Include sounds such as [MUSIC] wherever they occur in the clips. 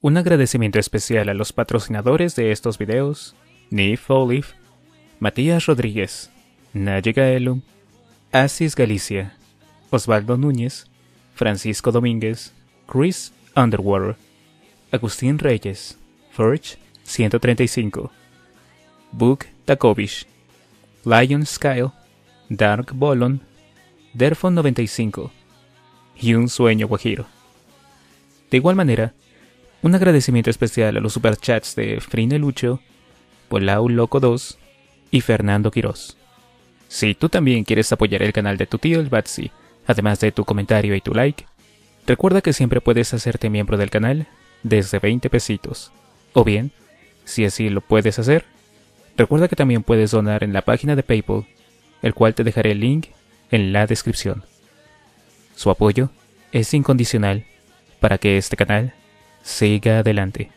Un agradecimiento especial a los patrocinadores de estos videos, Nif Olive, Matías Rodríguez, Naye Gaelum, Asis Galicia, Osvaldo Núñez, Francisco Domínguez, Chris Underwater, Agustín Reyes, Forge 135, book Takovich, Lion Skyle, Dark Bolon, Derfon 95 y Un Sueño Guajiro. De igual manera, un agradecimiento especial a los superchats de Frine Lucho, Polau Loco 2 y Fernando Quiroz. Si tú también quieres apoyar el canal de tu tío el Batsy, además de tu comentario y tu like, recuerda que siempre puedes hacerte miembro del canal desde 20 pesitos. O bien, si así lo puedes hacer, recuerda que también puedes donar en la página de PayPal, el cual te dejaré el link en la descripción. Su apoyo es incondicional para que este canal siga adelante.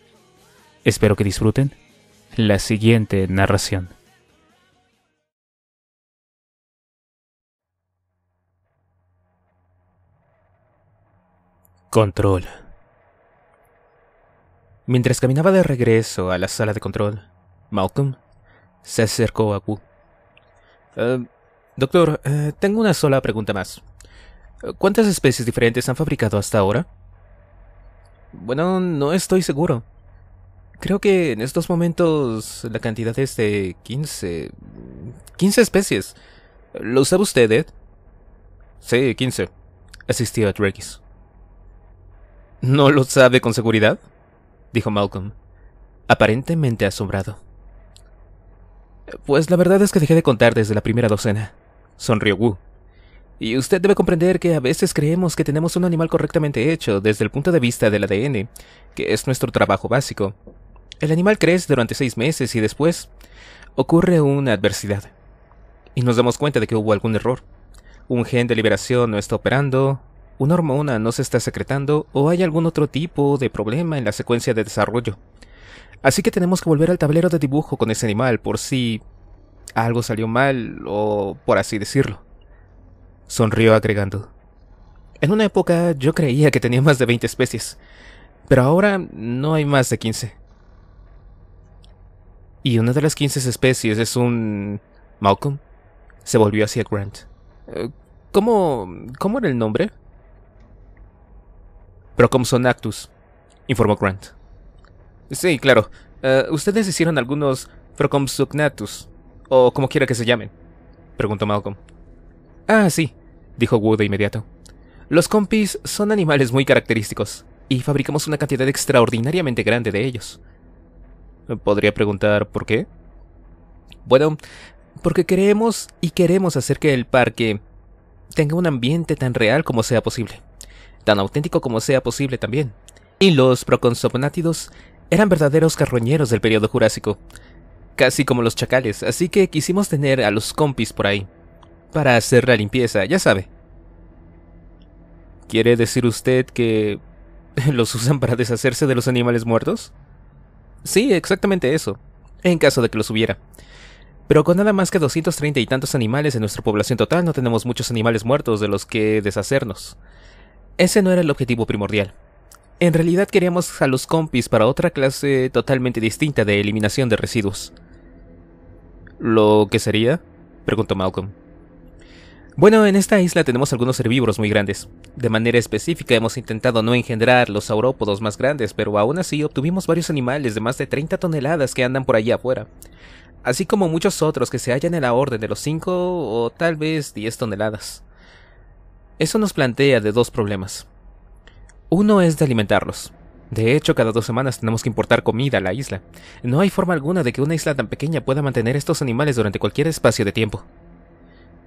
Espero que disfruten la siguiente narración. Control. Mientras caminaba de regreso a la sala de control, Malcolm se acercó a Wu. Eh, doctor, eh, tengo una sola pregunta más. ¿Cuántas especies diferentes han fabricado hasta ahora? Bueno, no estoy seguro. Creo que en estos momentos la cantidad es de 15... 15 especies. ¿Lo sabe usted, Ed? Sí, 15. Asistió a Trekis. ¿No lo sabe con seguridad? Dijo Malcolm, aparentemente asombrado. Pues la verdad es que dejé de contar desde la primera docena. Sonrió Wu. Y usted debe comprender que a veces creemos que tenemos un animal correctamente hecho desde el punto de vista del ADN, que es nuestro trabajo básico. El animal crece durante seis meses y después ocurre una adversidad. Y nos damos cuenta de que hubo algún error. Un gen de liberación no está operando, una hormona no se está secretando o hay algún otro tipo de problema en la secuencia de desarrollo. Así que tenemos que volver al tablero de dibujo con ese animal por si algo salió mal o por así decirlo sonrió agregando. En una época yo creía que tenía más de 20 especies, pero ahora no hay más de 15. Y una de las 15 especies es un... Malcolm. Se volvió hacia Grant. Eh, ¿Cómo... cómo era el nombre? Procomsonactus, informó Grant. Sí, claro. Eh, ustedes hicieron algunos Procomsonactus. o como quiera que se llamen, preguntó Malcolm. Ah, sí, dijo Wood de inmediato. Los compis son animales muy característicos, y fabricamos una cantidad extraordinariamente grande de ellos. Podría preguntar por qué. Bueno, porque creemos y queremos hacer que el parque tenga un ambiente tan real como sea posible, tan auténtico como sea posible también. Y los proconsoponátidos eran verdaderos carroñeros del periodo jurásico, casi como los chacales, así que quisimos tener a los compis por ahí para hacer la limpieza, ya sabe. ¿Quiere decir usted que [LAUGHS] los usan para deshacerse de los animales muertos? Sí, exactamente eso, en caso de que los hubiera. Pero con nada más que 230 y tantos animales en nuestra población total no tenemos muchos animales muertos de los que deshacernos. Ese no era el objetivo primordial. En realidad queríamos a los compis para otra clase totalmente distinta de eliminación de residuos. ¿Lo que sería? preguntó Malcolm. Bueno, en esta isla tenemos algunos herbívoros muy grandes. De manera específica hemos intentado no engendrar los saurópodos más grandes, pero aún así obtuvimos varios animales de más de 30 toneladas que andan por allá afuera. Así como muchos otros que se hallan en la orden de los 5 o tal vez 10 toneladas. Eso nos plantea de dos problemas. Uno es de alimentarlos. De hecho, cada dos semanas tenemos que importar comida a la isla. No hay forma alguna de que una isla tan pequeña pueda mantener estos animales durante cualquier espacio de tiempo.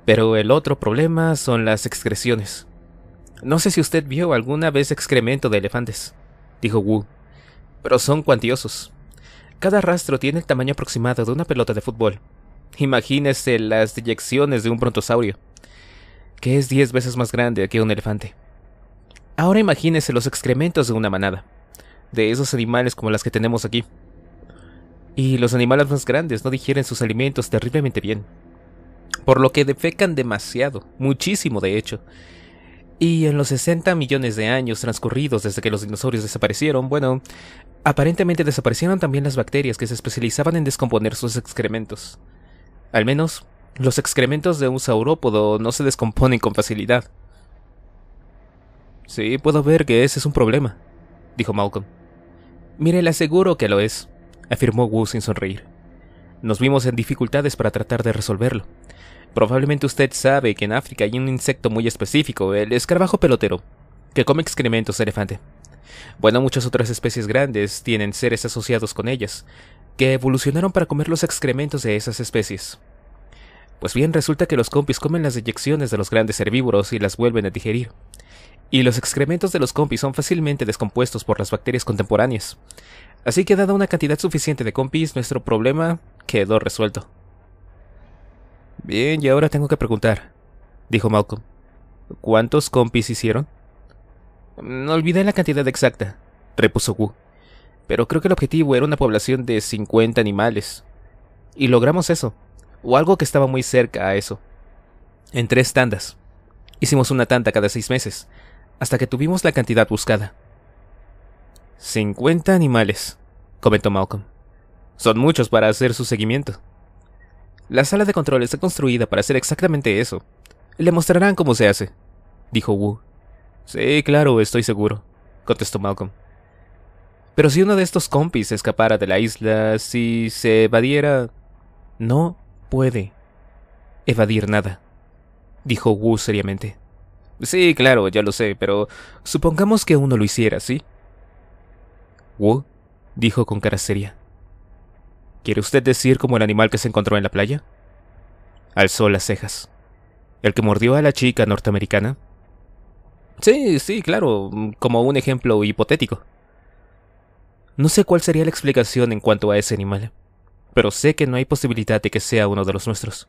Pero el otro problema son las excreciones. No sé si usted vio alguna vez excremento de elefantes, dijo Wu, pero son cuantiosos. Cada rastro tiene el tamaño aproximado de una pelota de fútbol. Imagínese las deyecciones de un brontosaurio, que es diez veces más grande que un elefante. Ahora imagínese los excrementos de una manada, de esos animales como las que tenemos aquí. Y los animales más grandes no digieren sus alimentos terriblemente bien por lo que defecan demasiado, muchísimo de hecho. Y en los 60 millones de años transcurridos desde que los dinosaurios desaparecieron, bueno, aparentemente desaparecieron también las bacterias que se especializaban en descomponer sus excrementos. Al menos, los excrementos de un saurópodo no se descomponen con facilidad. Sí, puedo ver que ese es un problema, dijo Malcolm. Mire, le aseguro que lo es, afirmó Wu sin sonreír. Nos vimos en dificultades para tratar de resolverlo, Probablemente usted sabe que en África hay un insecto muy específico, el escarabajo pelotero, que come excrementos de elefante. Bueno, muchas otras especies grandes tienen seres asociados con ellas, que evolucionaron para comer los excrementos de esas especies. Pues bien, resulta que los compis comen las eyecciones de los grandes herbívoros y las vuelven a digerir. Y los excrementos de los compis son fácilmente descompuestos por las bacterias contemporáneas. Así que dada una cantidad suficiente de compis, nuestro problema quedó resuelto. Bien, y ahora tengo que preguntar, dijo Malcolm. ¿Cuántos compis hicieron? No olvidé la cantidad exacta, repuso Wu. Pero creo que el objetivo era una población de 50 animales. Y logramos eso, o algo que estaba muy cerca a eso. En tres tandas. Hicimos una tanda cada seis meses, hasta que tuvimos la cantidad buscada. 50 animales, comentó Malcolm. Son muchos para hacer su seguimiento. La sala de control está construida para hacer exactamente eso. Le mostrarán cómo se hace, dijo Wu. Sí, claro, estoy seguro, contestó Malcolm. Pero si uno de estos compis escapara de la isla, si se evadiera... No puede evadir nada, dijo Wu seriamente. Sí, claro, ya lo sé, pero supongamos que uno lo hiciera, ¿sí? Wu dijo con cara seria. ¿Quiere usted decir como el animal que se encontró en la playa? Alzó las cejas. ¿El que mordió a la chica norteamericana? Sí, sí, claro, como un ejemplo hipotético. No sé cuál sería la explicación en cuanto a ese animal, pero sé que no hay posibilidad de que sea uno de los nuestros.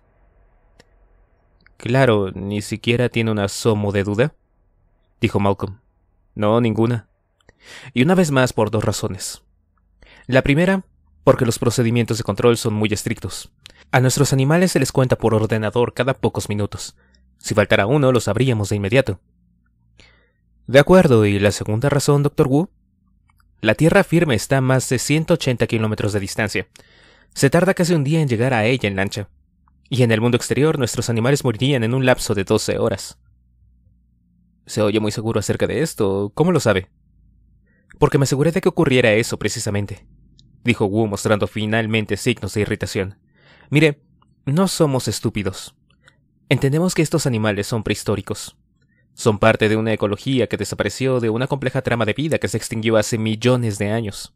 Claro, ni siquiera tiene un asomo de duda, dijo Malcolm. No, ninguna. Y una vez más por dos razones. La primera porque los procedimientos de control son muy estrictos. A nuestros animales se les cuenta por ordenador cada pocos minutos. Si faltara uno, lo sabríamos de inmediato. De acuerdo, ¿y la segunda razón, doctor Wu? La Tierra firme está a más de 180 kilómetros de distancia. Se tarda casi un día en llegar a ella en lancha. Y en el mundo exterior nuestros animales morirían en un lapso de 12 horas. Se oye muy seguro acerca de esto. ¿Cómo lo sabe? Porque me aseguré de que ocurriera eso precisamente dijo Wu mostrando finalmente signos de irritación. Mire, no somos estúpidos. Entendemos que estos animales son prehistóricos. Son parte de una ecología que desapareció de una compleja trama de vida que se extinguió hace millones de años.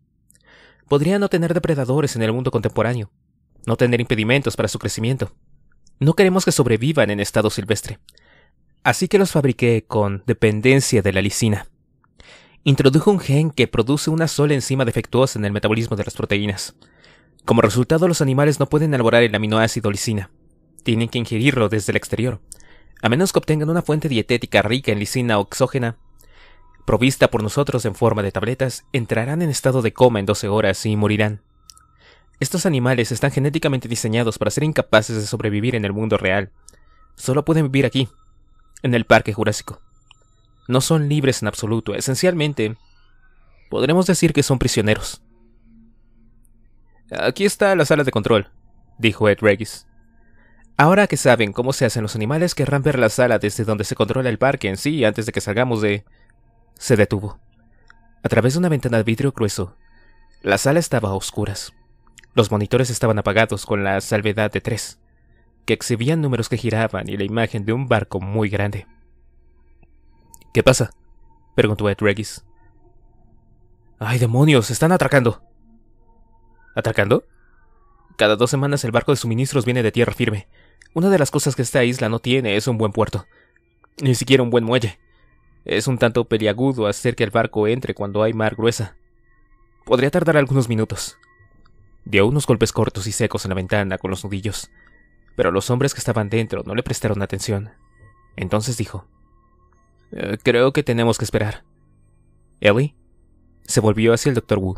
Podrían no tener depredadores en el mundo contemporáneo, no tener impedimentos para su crecimiento. No queremos que sobrevivan en estado silvestre. Así que los fabriqué con dependencia de la lisina introdujo un gen que produce una sola enzima defectuosa en el metabolismo de las proteínas. Como resultado, los animales no pueden elaborar el aminoácido lisina. Tienen que ingerirlo desde el exterior, a menos que obtengan una fuente dietética rica en lisina oxógena. Provista por nosotros en forma de tabletas, entrarán en estado de coma en 12 horas y morirán. Estos animales están genéticamente diseñados para ser incapaces de sobrevivir en el mundo real. Solo pueden vivir aquí, en el Parque Jurásico no son libres en absoluto. Esencialmente, podremos decir que son prisioneros. Aquí está la sala de control, dijo Ed Regis. Ahora que saben cómo se hacen los animales, querrán ver la sala desde donde se controla el parque en sí antes de que salgamos de... Se detuvo. A través de una ventana de vidrio grueso, la sala estaba a oscuras. Los monitores estaban apagados con la salvedad de tres, que exhibían números que giraban y la imagen de un barco muy grande. ¿Qué pasa? preguntó Ed Regis. ¡Ay, demonios! ¡Están atracando! ¿Atracando? Cada dos semanas el barco de suministros viene de tierra firme. Una de las cosas que esta isla no tiene es un buen puerto. Ni siquiera un buen muelle. Es un tanto peliagudo hacer que el barco entre cuando hay mar gruesa. Podría tardar algunos minutos. Dio unos golpes cortos y secos en la ventana con los nudillos, pero los hombres que estaban dentro no le prestaron atención. Entonces dijo, eh, creo que tenemos que esperar. Ellie se volvió hacia el doctor Wu.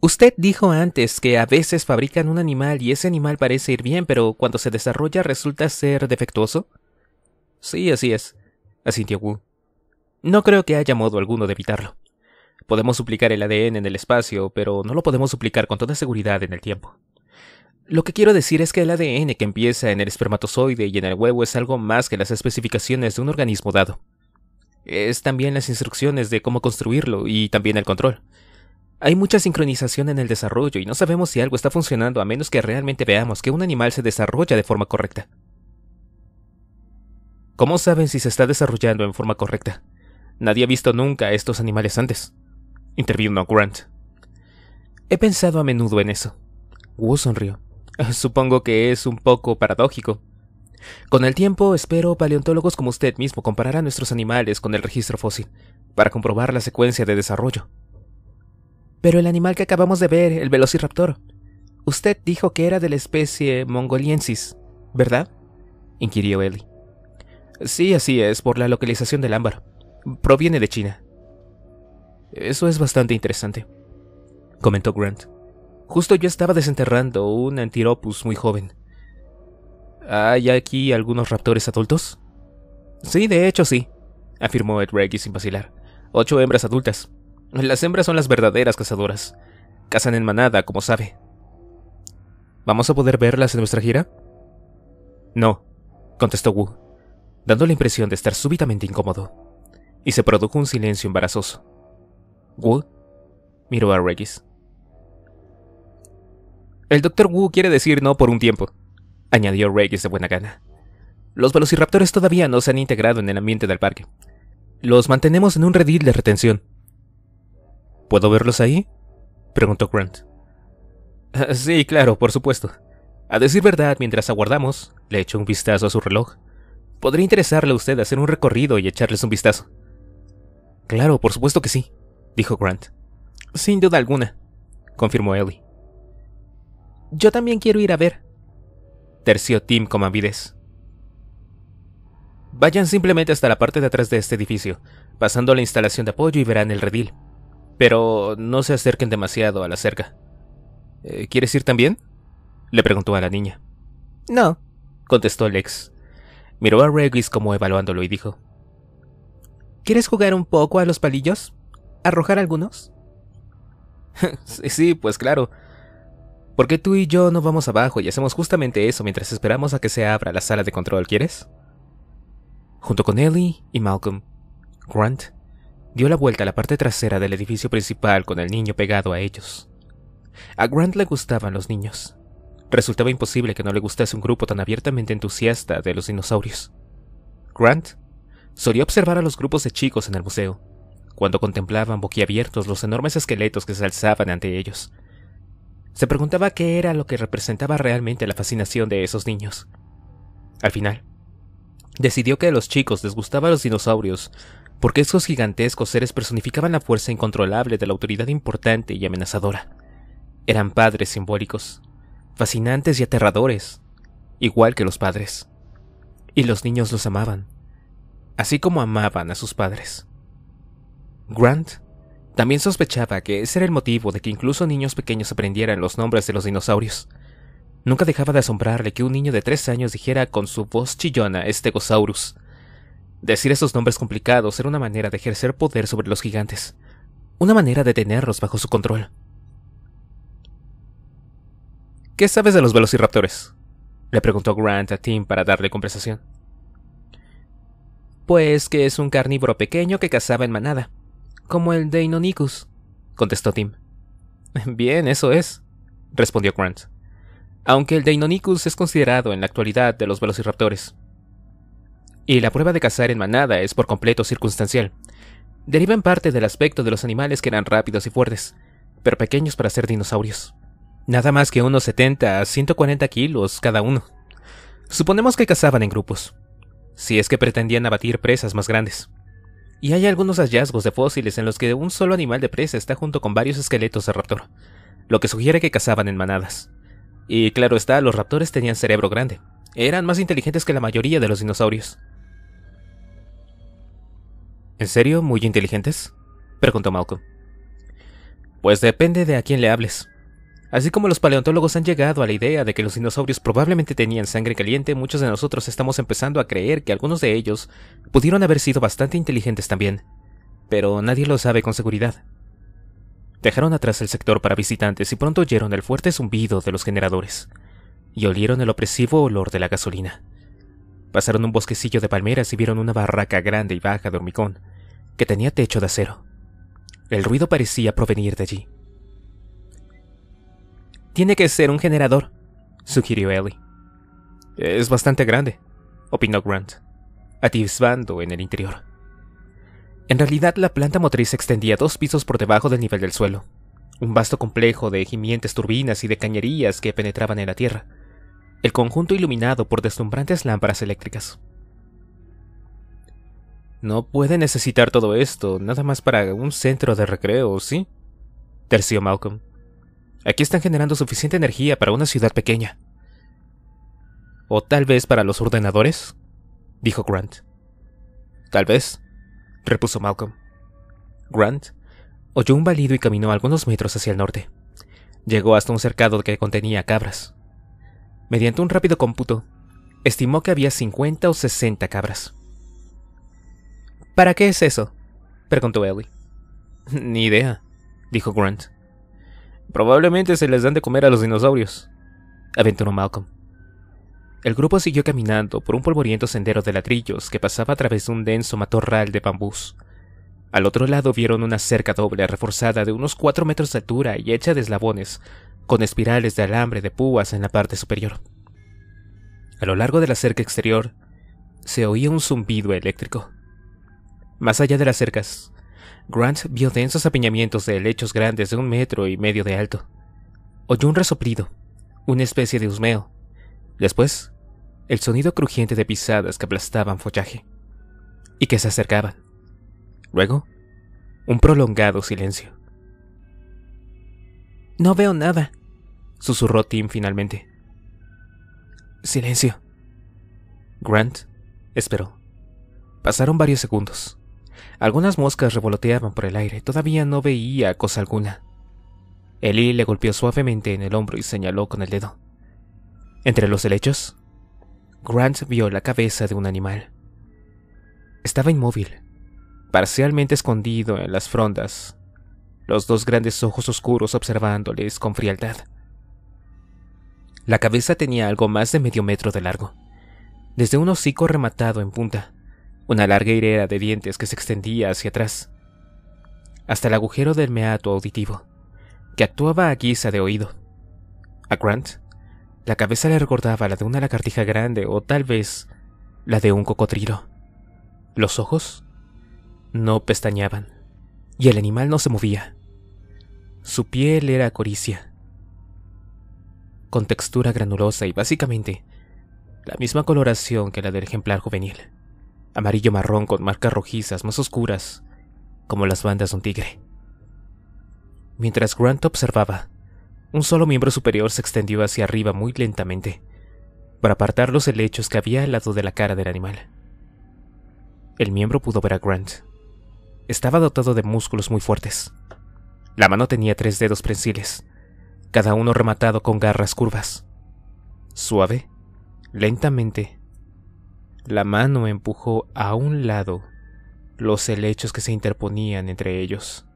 Usted dijo antes que a veces fabrican un animal y ese animal parece ir bien, pero cuando se desarrolla resulta ser defectuoso. Sí, así es, asintió Wu. No creo que haya modo alguno de evitarlo. Podemos suplicar el ADN en el espacio, pero no lo podemos suplicar con toda seguridad en el tiempo. Lo que quiero decir es que el ADN que empieza en el espermatozoide y en el huevo es algo más que las especificaciones de un organismo dado. Es también las instrucciones de cómo construirlo y también el control. Hay mucha sincronización en el desarrollo y no sabemos si algo está funcionando a menos que realmente veamos que un animal se desarrolla de forma correcta. ¿Cómo saben si se está desarrollando en forma correcta? Nadie ha visto nunca a estos animales antes. Intervino Grant. He pensado a menudo en eso. Wu sonrió. [LAUGHS] Supongo que es un poco paradójico. Con el tiempo, espero paleontólogos como usted mismo compararán nuestros animales con el registro fósil, para comprobar la secuencia de desarrollo. Pero el animal que acabamos de ver, el velociraptor, usted dijo que era de la especie mongoliensis, ¿verdad? inquirió Ellie. Sí, así es, por la localización del ámbar. Proviene de China. Eso es bastante interesante, comentó Grant. Justo yo estaba desenterrando un Antiropus muy joven. ¿Hay aquí algunos raptores adultos? Sí, de hecho sí, afirmó Ed Reggie sin vacilar. Ocho hembras adultas. Las hembras son las verdaderas cazadoras. Cazan en manada, como sabe. ¿Vamos a poder verlas en nuestra gira? No, contestó Wu, dando la impresión de estar súbitamente incómodo. Y se produjo un silencio embarazoso. Wu miró a Regis. El Dr. Wu quiere decir no por un tiempo, añadió Regis de buena gana. Los velociraptores todavía no se han integrado en el ambiente del parque. Los mantenemos en un redil de retención. ¿Puedo verlos ahí? preguntó Grant. Ah, sí, claro, por supuesto. A decir verdad, mientras aguardamos, le echó un vistazo a su reloj. Podría interesarle a usted hacer un recorrido y echarles un vistazo. Claro, por supuesto que sí, dijo Grant. Sin duda alguna, confirmó Ellie. Yo también quiero ir a ver, terció Tim con avidez. Vayan simplemente hasta la parte de atrás de este edificio, pasando la instalación de apoyo y verán el redil. Pero no se acerquen demasiado a la cerca. Eh, ¿Quieres ir también? le preguntó a la niña. No, contestó Lex. Miró a Regis como evaluándolo y dijo. ¿Quieres jugar un poco a los palillos? ¿Arrojar algunos? [LAUGHS] sí, pues claro. ¿Por qué tú y yo no vamos abajo y hacemos justamente eso mientras esperamos a que se abra la sala de control, quieres? Junto con Ellie y Malcolm, Grant dio la vuelta a la parte trasera del edificio principal con el niño pegado a ellos. A Grant le gustaban los niños. Resultaba imposible que no le gustase un grupo tan abiertamente entusiasta de los dinosaurios. Grant solía observar a los grupos de chicos en el museo, cuando contemplaban boquiabiertos los enormes esqueletos que se alzaban ante ellos, se preguntaba qué era lo que representaba realmente la fascinación de esos niños. Al final, decidió que a los chicos les gustaban los dinosaurios, porque esos gigantescos seres personificaban la fuerza incontrolable de la autoridad importante y amenazadora. Eran padres simbólicos, fascinantes y aterradores, igual que los padres. Y los niños los amaban, así como amaban a sus padres. Grant también sospechaba que ese era el motivo de que incluso niños pequeños aprendieran los nombres de los dinosaurios. Nunca dejaba de asombrarle que un niño de tres años dijera con su voz chillona Stegosaurus. Decir esos nombres complicados era una manera de ejercer poder sobre los gigantes, una manera de tenerlos bajo su control. ¿Qué sabes de los velociraptores? le preguntó Grant a Tim para darle conversación. Pues que es un carnívoro pequeño que cazaba en manada, como el Deinonychus, contestó Tim. [LAUGHS] Bien, eso es, respondió Grant. Aunque el Deinonychus es considerado en la actualidad de los velociraptores. Y la prueba de cazar en manada es por completo circunstancial. Deriva en parte del aspecto de los animales que eran rápidos y fuertes, pero pequeños para ser dinosaurios. Nada más que unos 70 a 140 kilos cada uno. Suponemos que cazaban en grupos, si es que pretendían abatir presas más grandes y hay algunos hallazgos de fósiles en los que un solo animal de presa está junto con varios esqueletos de raptor, lo que sugiere que cazaban en manadas. Y claro está, los raptores tenían cerebro grande, eran más inteligentes que la mayoría de los dinosaurios. ¿En serio, muy inteligentes? preguntó Malcolm. Pues depende de a quién le hables. Así como los paleontólogos han llegado a la idea de que los dinosaurios probablemente tenían sangre caliente, muchos de nosotros estamos empezando a creer que algunos de ellos pudieron haber sido bastante inteligentes también, pero nadie lo sabe con seguridad. Dejaron atrás el sector para visitantes y pronto oyeron el fuerte zumbido de los generadores, y olieron el opresivo olor de la gasolina. Pasaron un bosquecillo de palmeras y vieron una barraca grande y baja de hormigón, que tenía techo de acero. El ruido parecía provenir de allí. Tiene que ser un generador, sugirió Ellie. Es bastante grande, opinó Grant, atisbando en el interior. En realidad, la planta motriz extendía dos pisos por debajo del nivel del suelo, un vasto complejo de gimientes turbinas y de cañerías que penetraban en la tierra, el conjunto iluminado por deslumbrantes lámparas eléctricas. No puede necesitar todo esto, nada más para un centro de recreo, ¿sí? Terció Malcolm, Aquí están generando suficiente energía para una ciudad pequeña. O tal vez para los ordenadores, dijo Grant. Tal vez, repuso Malcolm. Grant oyó un balido y caminó algunos metros hacia el norte. Llegó hasta un cercado que contenía cabras. Mediante un rápido cómputo, estimó que había 50 o 60 cabras. ¿Para qué es eso? preguntó Ellie. Ni idea, dijo Grant. Probablemente se les dan de comer a los dinosaurios, aventuró Malcolm. El grupo siguió caminando por un polvoriento sendero de ladrillos que pasaba a través de un denso matorral de bambús. Al otro lado vieron una cerca doble reforzada de unos cuatro metros de altura y hecha de eslabones, con espirales de alambre de púas en la parte superior. A lo largo de la cerca exterior se oía un zumbido eléctrico. Más allá de las cercas, Grant vio densos apiñamientos de helechos grandes de un metro y medio de alto. Oyó un resoplido, una especie de husmeo. Después, el sonido crujiente de pisadas que aplastaban follaje y que se acercaban. Luego, un prolongado silencio. No veo nada, susurró Tim finalmente. Silencio. Grant esperó. Pasaron varios segundos. Algunas moscas revoloteaban por el aire, todavía no veía cosa alguna. Eli le golpeó suavemente en el hombro y señaló con el dedo. Entre los helechos, Grant vio la cabeza de un animal. Estaba inmóvil, parcialmente escondido en las frondas, los dos grandes ojos oscuros observándoles con frialdad. La cabeza tenía algo más de medio metro de largo, desde un hocico rematado en punta, una larga hilera de dientes que se extendía hacia atrás, hasta el agujero del meato auditivo, que actuaba a guisa de oído. A Grant, la cabeza le recordaba la de una lagartija grande o tal vez la de un cocodrilo. Los ojos no pestañaban y el animal no se movía. Su piel era coricia, con textura granulosa y básicamente la misma coloración que la del ejemplar juvenil amarillo marrón con marcas rojizas más oscuras, como las bandas de un tigre. Mientras Grant observaba, un solo miembro superior se extendió hacia arriba muy lentamente, para apartar los helechos que había al lado de la cara del animal. El miembro pudo ver a Grant. Estaba dotado de músculos muy fuertes. La mano tenía tres dedos prensiles, cada uno rematado con garras curvas. Suave, lentamente, la mano empujó a un lado los helechos que se interponían entre ellos.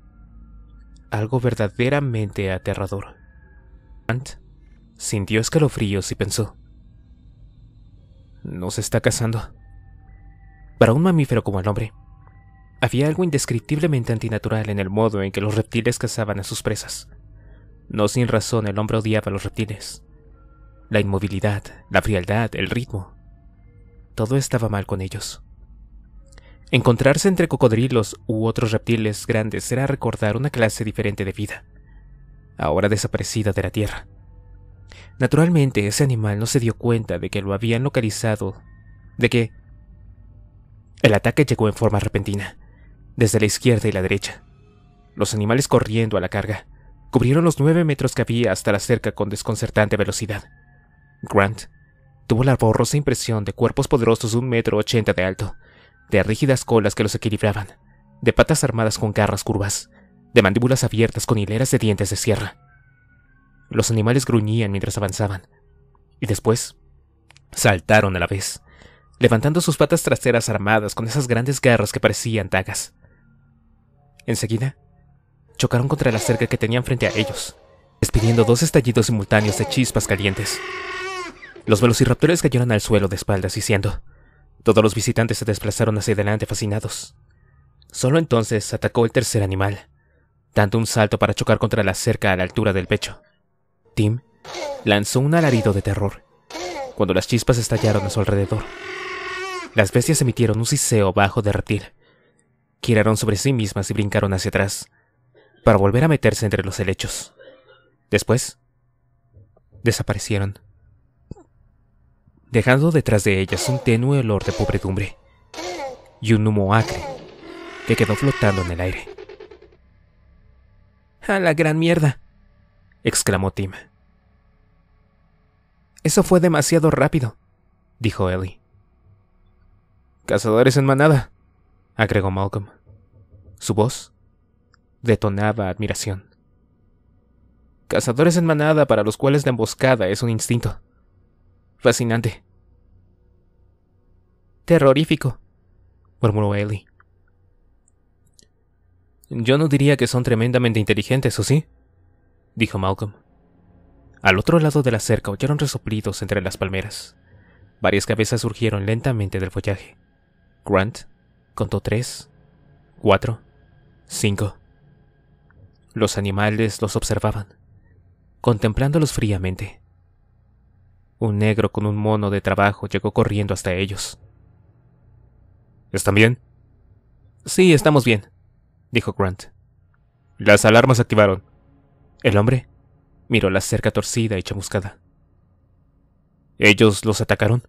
Algo verdaderamente aterrador. Ant sintió escalofríos y pensó. No se está cazando. Para un mamífero como el hombre, había algo indescriptiblemente antinatural en el modo en que los reptiles cazaban a sus presas. No sin razón el hombre odiaba a los reptiles. La inmovilidad, la frialdad, el ritmo, todo estaba mal con ellos. Encontrarse entre cocodrilos u otros reptiles grandes era recordar una clase diferente de vida, ahora desaparecida de la Tierra. Naturalmente, ese animal no se dio cuenta de que lo habían localizado, de que el ataque llegó en forma repentina, desde la izquierda y la derecha. Los animales corriendo a la carga cubrieron los nueve metros que había hasta la cerca con desconcertante velocidad. Grant Tuvo la borrosa impresión de cuerpos poderosos de un metro ochenta de alto, de rígidas colas que los equilibraban, de patas armadas con garras curvas, de mandíbulas abiertas con hileras de dientes de sierra. Los animales gruñían mientras avanzaban, y después saltaron a la vez, levantando sus patas traseras armadas con esas grandes garras que parecían dagas. Enseguida, chocaron contra la cerca que tenían frente a ellos, despidiendo dos estallidos simultáneos de chispas calientes. Los velociraptores cayeron al suelo de espaldas diciendo. Todos los visitantes se desplazaron hacia adelante fascinados. Solo entonces atacó el tercer animal, dando un salto para chocar contra la cerca a la altura del pecho. Tim lanzó un alarido de terror cuando las chispas estallaron a su alrededor. Las bestias emitieron un siseo bajo de reptil. Giraron sobre sí mismas y brincaron hacia atrás, para volver a meterse entre los helechos. Después, desaparecieron dejando detrás de ellas un tenue olor de pobredumbre y un humo acre que quedó flotando en el aire. ¡A la gran mierda! exclamó Tim. Eso fue demasiado rápido, dijo Ellie. Cazadores en manada, agregó Malcolm. Su voz detonaba admiración. Cazadores en manada para los cuales la emboscada es un instinto. Fascinante. Terrorífico, murmuró Ellie. Yo no diría que son tremendamente inteligentes, ¿o sí? dijo Malcolm. Al otro lado de la cerca oyeron resoplidos entre las palmeras. Varias cabezas surgieron lentamente del follaje. Grant contó tres, cuatro, cinco. Los animales los observaban, contemplándolos fríamente. Un negro con un mono de trabajo llegó corriendo hasta ellos. ¿Están bien? Sí, estamos bien, dijo Grant. Las alarmas activaron. El hombre miró la cerca torcida y chamuscada. ¿Ellos los atacaron?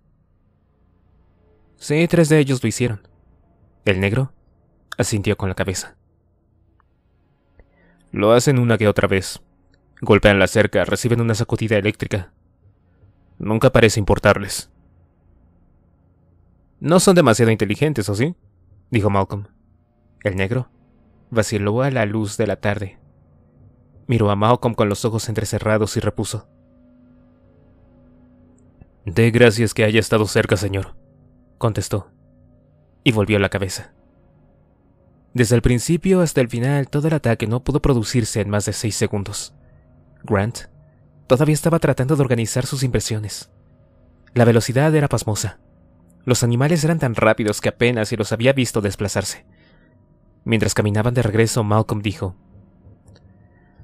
Sí, tres de ellos lo hicieron. El negro asintió con la cabeza. Lo hacen una que otra vez. Golpean la cerca, reciben una sacudida eléctrica, Nunca parece importarles. No son demasiado inteligentes, ¿o sí? dijo Malcolm. El negro vaciló a la luz de la tarde. Miró a Malcolm con los ojos entrecerrados y repuso. De gracias que haya estado cerca, señor, contestó, y volvió la cabeza. Desde el principio hasta el final, todo el ataque no pudo producirse en más de seis segundos. Grant Todavía estaba tratando de organizar sus impresiones. La velocidad era pasmosa. Los animales eran tan rápidos que apenas se los había visto desplazarse. Mientras caminaban de regreso, Malcolm dijo,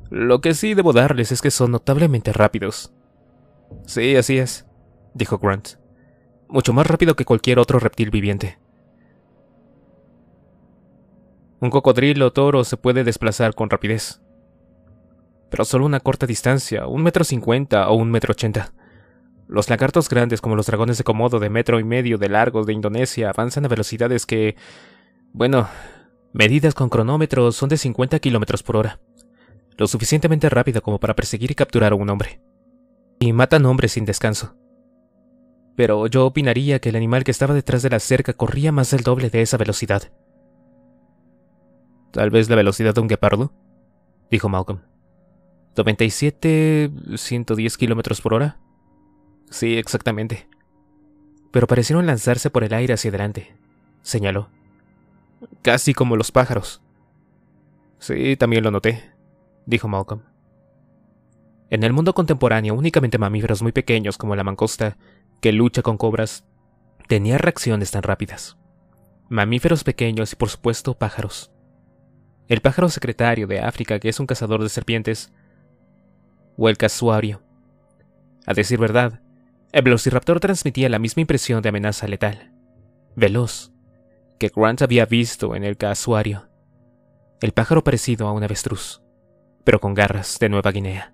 Lo que sí debo darles es que son notablemente rápidos. Sí, así es, dijo Grant. Mucho más rápido que cualquier otro reptil viviente. Un cocodrilo o toro se puede desplazar con rapidez, pero solo una corta distancia, un metro cincuenta o un metro ochenta. Los lagartos grandes como los dragones de comodo de metro y medio de largos de Indonesia avanzan a velocidades que... bueno, medidas con cronómetros son de cincuenta kilómetros por hora. Lo suficientemente rápido como para perseguir y capturar a un hombre. Y matan hombres sin descanso. Pero yo opinaría que el animal que estaba detrás de la cerca corría más del doble de esa velocidad. Tal vez la velocidad de un guepardo, dijo Malcolm. 97, 110 kilómetros por hora. Sí, exactamente. Pero parecieron lanzarse por el aire hacia adelante, señaló. Casi como los pájaros. Sí, también lo noté, dijo Malcolm. En el mundo contemporáneo, únicamente mamíferos muy pequeños como la mancosta, que lucha con cobras, tenía reacciones tan rápidas. Mamíferos pequeños y por supuesto pájaros. El pájaro secretario de África, que es un cazador de serpientes, o el casuario. A decir verdad, el velociraptor transmitía la misma impresión de amenaza letal, veloz, que Grant había visto en el casuario. El pájaro parecido a un avestruz, pero con garras de Nueva Guinea.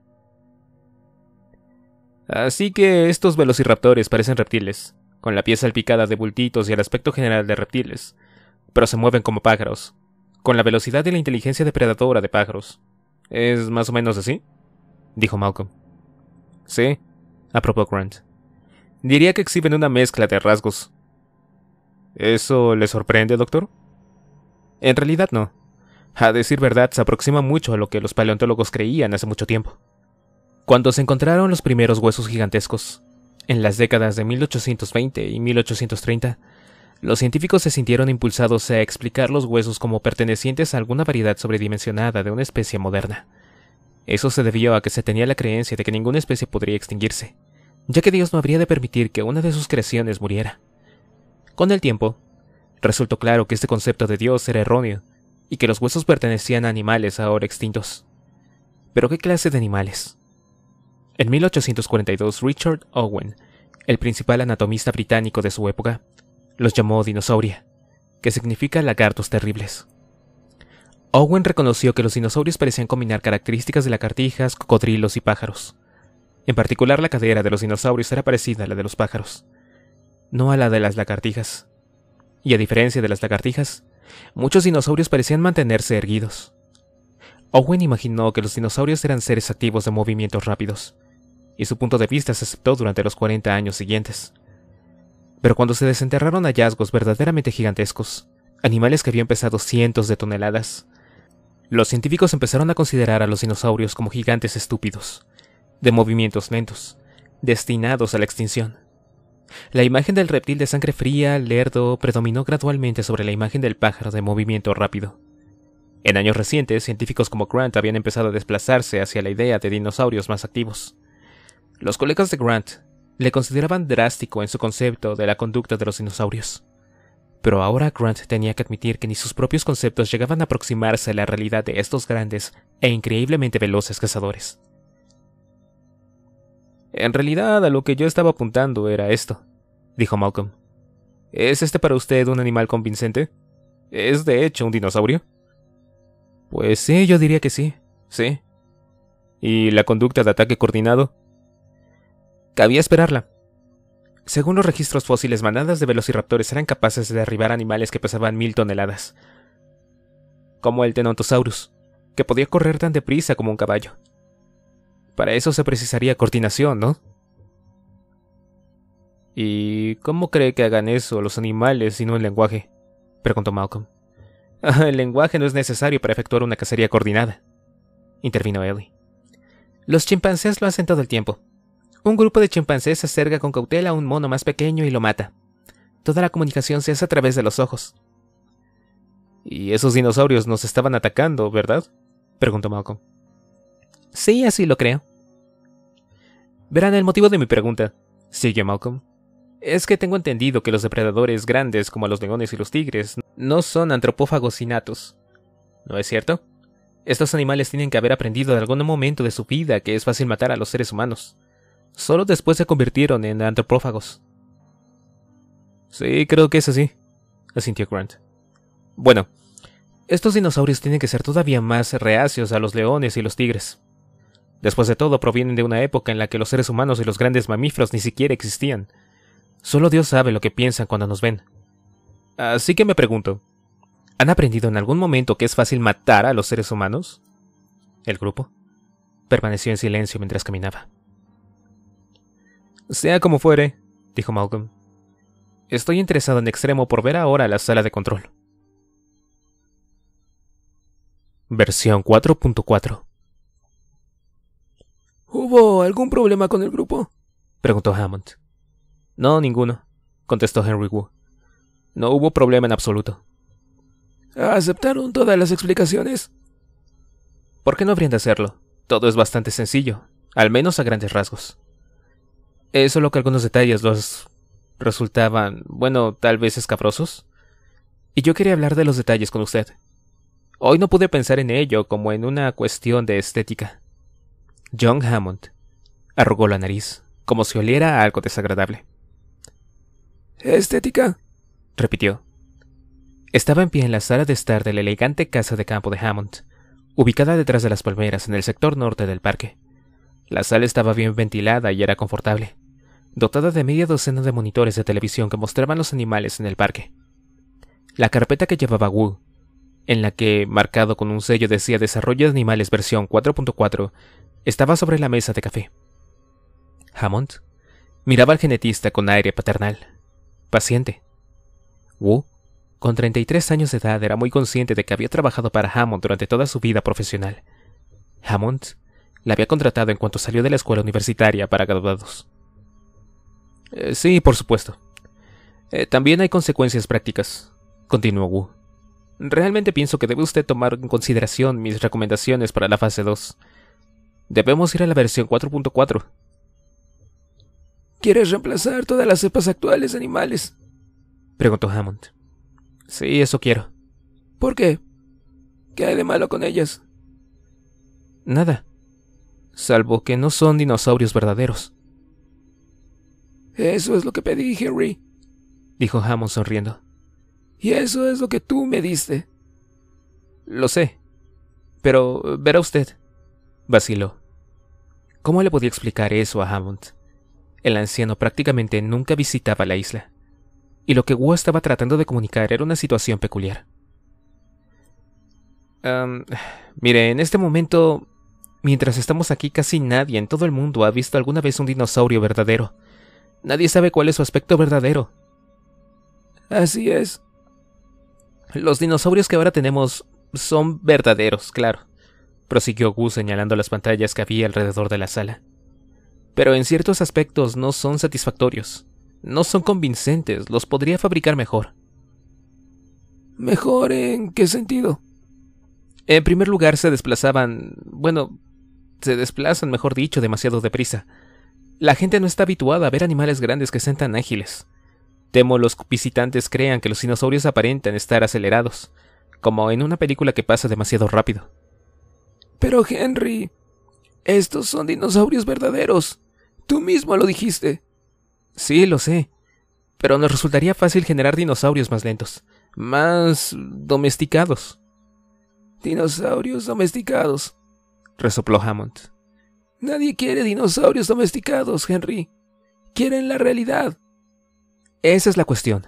Así que estos velociraptores parecen reptiles, con la pieza salpicada de bultitos y el aspecto general de reptiles, pero se mueven como pájaros, con la velocidad y la inteligencia depredadora de pájaros. ¿Es más o menos así? dijo Malcolm. Sí, aprobó Grant. Diría que exhiben una mezcla de rasgos. ¿Eso le sorprende, doctor? En realidad no. A decir verdad, se aproxima mucho a lo que los paleontólogos creían hace mucho tiempo. Cuando se encontraron los primeros huesos gigantescos, en las décadas de 1820 y 1830, los científicos se sintieron impulsados a explicar los huesos como pertenecientes a alguna variedad sobredimensionada de una especie moderna. Eso se debió a que se tenía la creencia de que ninguna especie podría extinguirse, ya que Dios no habría de permitir que una de sus creaciones muriera. Con el tiempo, resultó claro que este concepto de Dios era erróneo y que los huesos pertenecían a animales ahora extintos. Pero ¿qué clase de animales? En 1842, Richard Owen, el principal anatomista británico de su época, los llamó dinosauria, que significa lagartos terribles. Owen reconoció que los dinosaurios parecían combinar características de lagartijas, cocodrilos y pájaros. En particular, la cadera de los dinosaurios era parecida a la de los pájaros, no a la de las lagartijas. Y a diferencia de las lagartijas, muchos dinosaurios parecían mantenerse erguidos. Owen imaginó que los dinosaurios eran seres activos de movimientos rápidos, y su punto de vista se aceptó durante los 40 años siguientes. Pero cuando se desenterraron hallazgos verdaderamente gigantescos, animales que habían pesado cientos de toneladas, los científicos empezaron a considerar a los dinosaurios como gigantes estúpidos, de movimientos lentos, destinados a la extinción. La imagen del reptil de sangre fría, lerdo, predominó gradualmente sobre la imagen del pájaro de movimiento rápido. En años recientes, científicos como Grant habían empezado a desplazarse hacia la idea de dinosaurios más activos. Los colegas de Grant le consideraban drástico en su concepto de la conducta de los dinosaurios pero ahora Grant tenía que admitir que ni sus propios conceptos llegaban a aproximarse a la realidad de estos grandes e increíblemente veloces cazadores. En realidad, a lo que yo estaba apuntando era esto, dijo Malcolm. ¿Es este para usted un animal convincente? ¿Es de hecho un dinosaurio? Pues sí, yo diría que sí, sí. ¿Y la conducta de ataque coordinado? Cabía esperarla, según los registros fósiles, manadas de velociraptores eran capaces de derribar animales que pesaban mil toneladas, como el Tenontosaurus, que podía correr tan deprisa como un caballo. Para eso se precisaría coordinación, ¿no? ¿Y cómo cree que hagan eso los animales y no el lenguaje? preguntó Malcolm. [LAUGHS] El lenguaje no es necesario para efectuar una cacería coordinada, intervino Ellie. Los chimpancés lo hacen todo el tiempo, un grupo de chimpancés se acerca con cautela a un mono más pequeño y lo mata. Toda la comunicación se hace a través de los ojos. Y esos dinosaurios nos estaban atacando, ¿verdad? preguntó Malcolm. Sí, así lo creo. Verán, el motivo de mi pregunta, siguió Malcolm, es que tengo entendido que los depredadores grandes como los leones y los tigres no son antropófagos innatos. ¿No es cierto? Estos animales tienen que haber aprendido en algún momento de su vida que es fácil matar a los seres humanos. Solo después se convirtieron en antropófagos. Sí, creo que es así, asintió Grant. Bueno, estos dinosaurios tienen que ser todavía más reacios a los leones y los tigres. Después de todo, provienen de una época en la que los seres humanos y los grandes mamíferos ni siquiera existían. Solo Dios sabe lo que piensan cuando nos ven. Así que me pregunto, ¿han aprendido en algún momento que es fácil matar a los seres humanos? El grupo permaneció en silencio mientras caminaba. Sea como fuere, dijo Malcolm. Estoy interesado en extremo por ver ahora la sala de control. Versión 4.4 ¿Hubo algún problema con el grupo? preguntó Hammond. No, ninguno, contestó Henry Wu. No hubo problema en absoluto. ¿Aceptaron todas las explicaciones? ¿Por qué no habrían de hacerlo? Todo es bastante sencillo, al menos a grandes rasgos es solo que algunos detalles los resultaban, bueno, tal vez escabrosos. Y yo quería hablar de los detalles con usted. Hoy no pude pensar en ello como en una cuestión de estética. John Hammond arrugó la nariz, como si oliera algo desagradable. Estética, repitió. Estaba en pie en la sala de estar de la elegante casa de campo de Hammond, ubicada detrás de las palmeras en el sector norte del parque. La sala estaba bien ventilada y era confortable dotada de media docena de monitores de televisión que mostraban los animales en el parque. La carpeta que llevaba Wu, en la que, marcado con un sello, decía Desarrollo de Animales versión 4.4, estaba sobre la mesa de café. Hammond miraba al genetista con aire paternal, paciente. Wu, con 33 años de edad, era muy consciente de que había trabajado para Hammond durante toda su vida profesional. Hammond la había contratado en cuanto salió de la escuela universitaria para graduados. Eh, sí, por supuesto. Eh, también hay consecuencias prácticas, continuó Wu. Realmente pienso que debe usted tomar en consideración mis recomendaciones para la fase 2. Debemos ir a la versión 4.4. ¿Quieres reemplazar todas las cepas actuales de animales? preguntó Hammond. Sí, eso quiero. ¿Por qué? ¿Qué hay de malo con ellas? Nada. Salvo que no son dinosaurios verdaderos. Eso es lo que pedí, Henry, dijo Hammond sonriendo. Y eso es lo que tú me diste. Lo sé. Pero verá usted, vaciló. ¿Cómo le podía explicar eso a Hammond? El anciano prácticamente nunca visitaba la isla, y lo que Wu estaba tratando de comunicar era una situación peculiar. mire, en este momento, mientras estamos aquí, casi nadie en todo el mundo ha visto alguna vez un dinosaurio verdadero. Nadie sabe cuál es su aspecto verdadero. Así es. Los dinosaurios que ahora tenemos son verdaderos, claro, prosiguió Gu señalando las pantallas que había alrededor de la sala. Pero en ciertos aspectos no son satisfactorios. No son convincentes, los podría fabricar mejor. ¿Mejor en qué sentido? En primer lugar, se desplazaban... bueno, se desplazan, mejor dicho, demasiado deprisa. La gente no está habituada a ver animales grandes que sean tan ágiles. Temo los visitantes crean que los dinosaurios aparentan estar acelerados, como en una película que pasa demasiado rápido. Pero Henry, estos son dinosaurios verdaderos. Tú mismo lo dijiste. Sí, lo sé. Pero nos resultaría fácil generar dinosaurios más lentos, más domesticados. Dinosaurios domesticados, resopló Hammond. Nadie quiere dinosaurios domesticados, Henry. Quieren la realidad. Esa es la cuestión.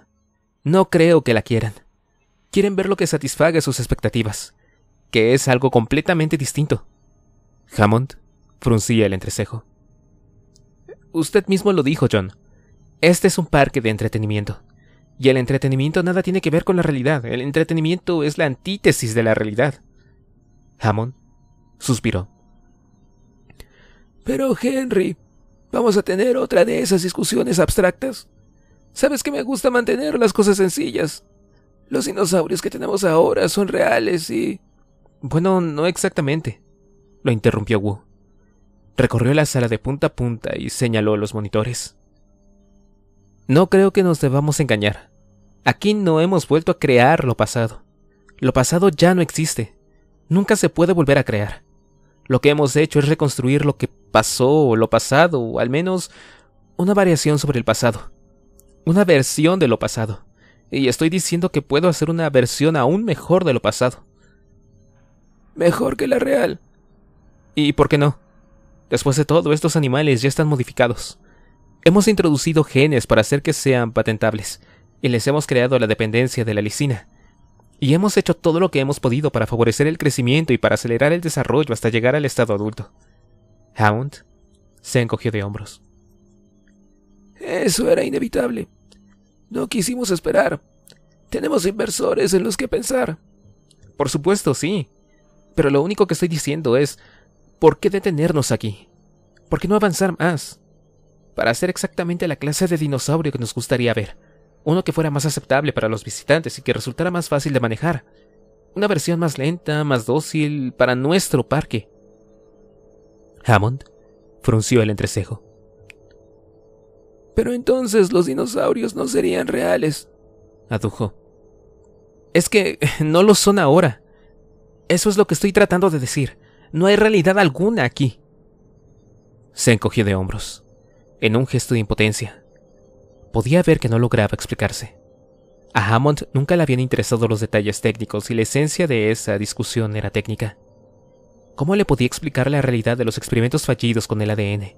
No creo que la quieran. Quieren ver lo que satisfaga sus expectativas, que es algo completamente distinto. Hammond fruncía el entrecejo. Usted mismo lo dijo, John. Este es un parque de entretenimiento. Y el entretenimiento nada tiene que ver con la realidad. El entretenimiento es la antítesis de la realidad. Hammond suspiró. Pero, Henry, ¿vamos a tener otra de esas discusiones abstractas? Sabes que me gusta mantener las cosas sencillas. Los dinosaurios que tenemos ahora son reales y... Bueno, no exactamente, lo interrumpió Wu. Recorrió la sala de punta a punta y señaló los monitores. No creo que nos debamos engañar. Aquí no hemos vuelto a crear lo pasado. Lo pasado ya no existe. Nunca se puede volver a crear. Lo que hemos hecho es reconstruir lo que pasó, lo pasado, o al menos una variación sobre el pasado. Una versión de lo pasado. Y estoy diciendo que puedo hacer una versión aún mejor de lo pasado. Mejor que la real. ¿Y por qué no? Después de todo, estos animales ya están modificados. Hemos introducido genes para hacer que sean patentables, y les hemos creado la dependencia de la lisina. Y hemos hecho todo lo que hemos podido para favorecer el crecimiento y para acelerar el desarrollo hasta llegar al estado adulto. Hound se encogió de hombros. Eso era inevitable. No quisimos esperar. Tenemos inversores en los que pensar. Por supuesto, sí. Pero lo único que estoy diciendo es, ¿por qué detenernos aquí? ¿Por qué no avanzar más? Para hacer exactamente la clase de dinosaurio que nos gustaría ver. Uno que fuera más aceptable para los visitantes y que resultara más fácil de manejar. Una versión más lenta, más dócil, para nuestro parque. Hammond frunció el entrecejo. Pero entonces los dinosaurios no serían reales, adujo. Es que [LAUGHS] no lo son ahora. Eso es lo que estoy tratando de decir. No hay realidad alguna aquí. Se encogió de hombros, en un gesto de impotencia. Podía ver que no lograba explicarse. A Hammond nunca le habían interesado los detalles técnicos y la esencia de esa discusión era técnica. ¿Cómo le podía explicar la realidad de los experimentos fallidos con el ADN?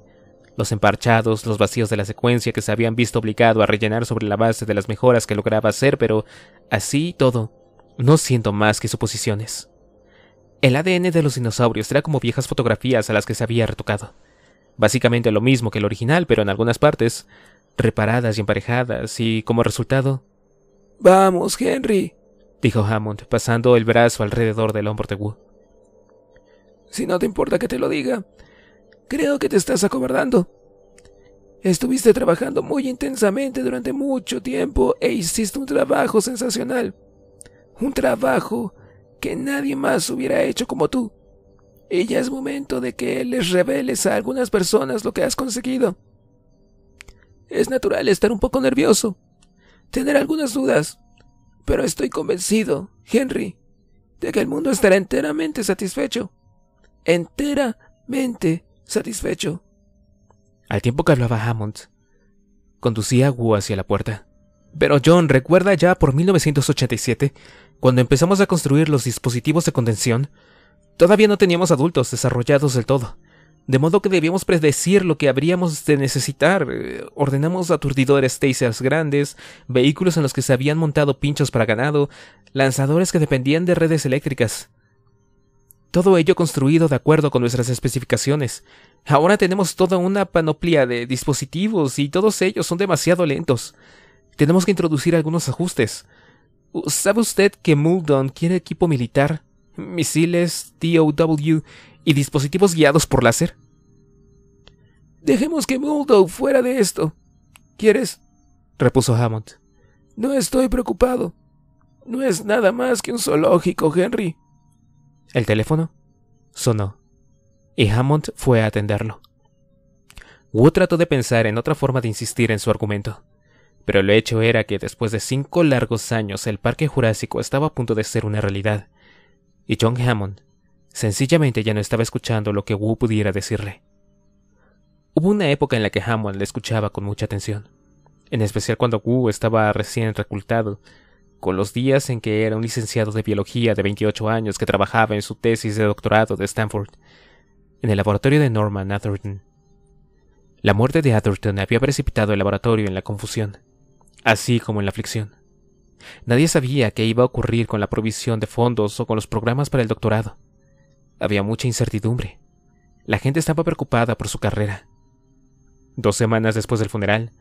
Los emparchados, los vacíos de la secuencia que se habían visto obligado a rellenar sobre la base de las mejoras que lograba hacer, pero así todo, no siento más que suposiciones. El ADN de los dinosaurios era como viejas fotografías a las que se había retocado. Básicamente lo mismo que el original, pero en algunas partes, reparadas y emparejadas, y como resultado... Vamos, Henry, dijo Hammond, pasando el brazo alrededor del hombro de Wu si no te importa que te lo diga, creo que te estás acobardando. Estuviste trabajando muy intensamente durante mucho tiempo e hiciste un trabajo sensacional. Un trabajo que nadie más hubiera hecho como tú. Y ya es momento de que les reveles a algunas personas lo que has conseguido. Es natural estar un poco nervioso, tener algunas dudas, pero estoy convencido, Henry, de que el mundo estará enteramente satisfecho enteramente satisfecho. Al tiempo que hablaba Hammond, conducía a Wu hacia la puerta. Pero John recuerda ya por 1987, cuando empezamos a construir los dispositivos de contención, todavía no teníamos adultos desarrollados del todo, de modo que debíamos predecir lo que habríamos de necesitar. Eh, ordenamos aturdidores tasers grandes, vehículos en los que se habían montado pinchos para ganado, lanzadores que dependían de redes eléctricas. Todo ello construido de acuerdo con nuestras especificaciones. Ahora tenemos toda una panoplia de dispositivos y todos ellos son demasiado lentos. Tenemos que introducir algunos ajustes. ¿Sabe usted que Muldon quiere equipo militar, misiles, TOW y dispositivos guiados por láser? Dejemos que Muldon fuera de esto. ¿Quieres? repuso Hammond. No estoy preocupado. No es nada más que un zoológico, Henry. El teléfono sonó y Hammond fue a atenderlo. Wu trató de pensar en otra forma de insistir en su argumento, pero lo hecho era que después de cinco largos años el Parque Jurásico estaba a punto de ser una realidad, y John Hammond sencillamente ya no estaba escuchando lo que Wu pudiera decirle. Hubo una época en la que Hammond le escuchaba con mucha atención, en especial cuando Wu estaba recién reclutado con los días en que era un licenciado de biología de 28 años que trabajaba en su tesis de doctorado de Stanford, en el laboratorio de Norman Atherton. La muerte de Atherton había precipitado el laboratorio en la confusión, así como en la aflicción. Nadie sabía qué iba a ocurrir con la provisión de fondos o con los programas para el doctorado. Había mucha incertidumbre. La gente estaba preocupada por su carrera. Dos semanas después del funeral,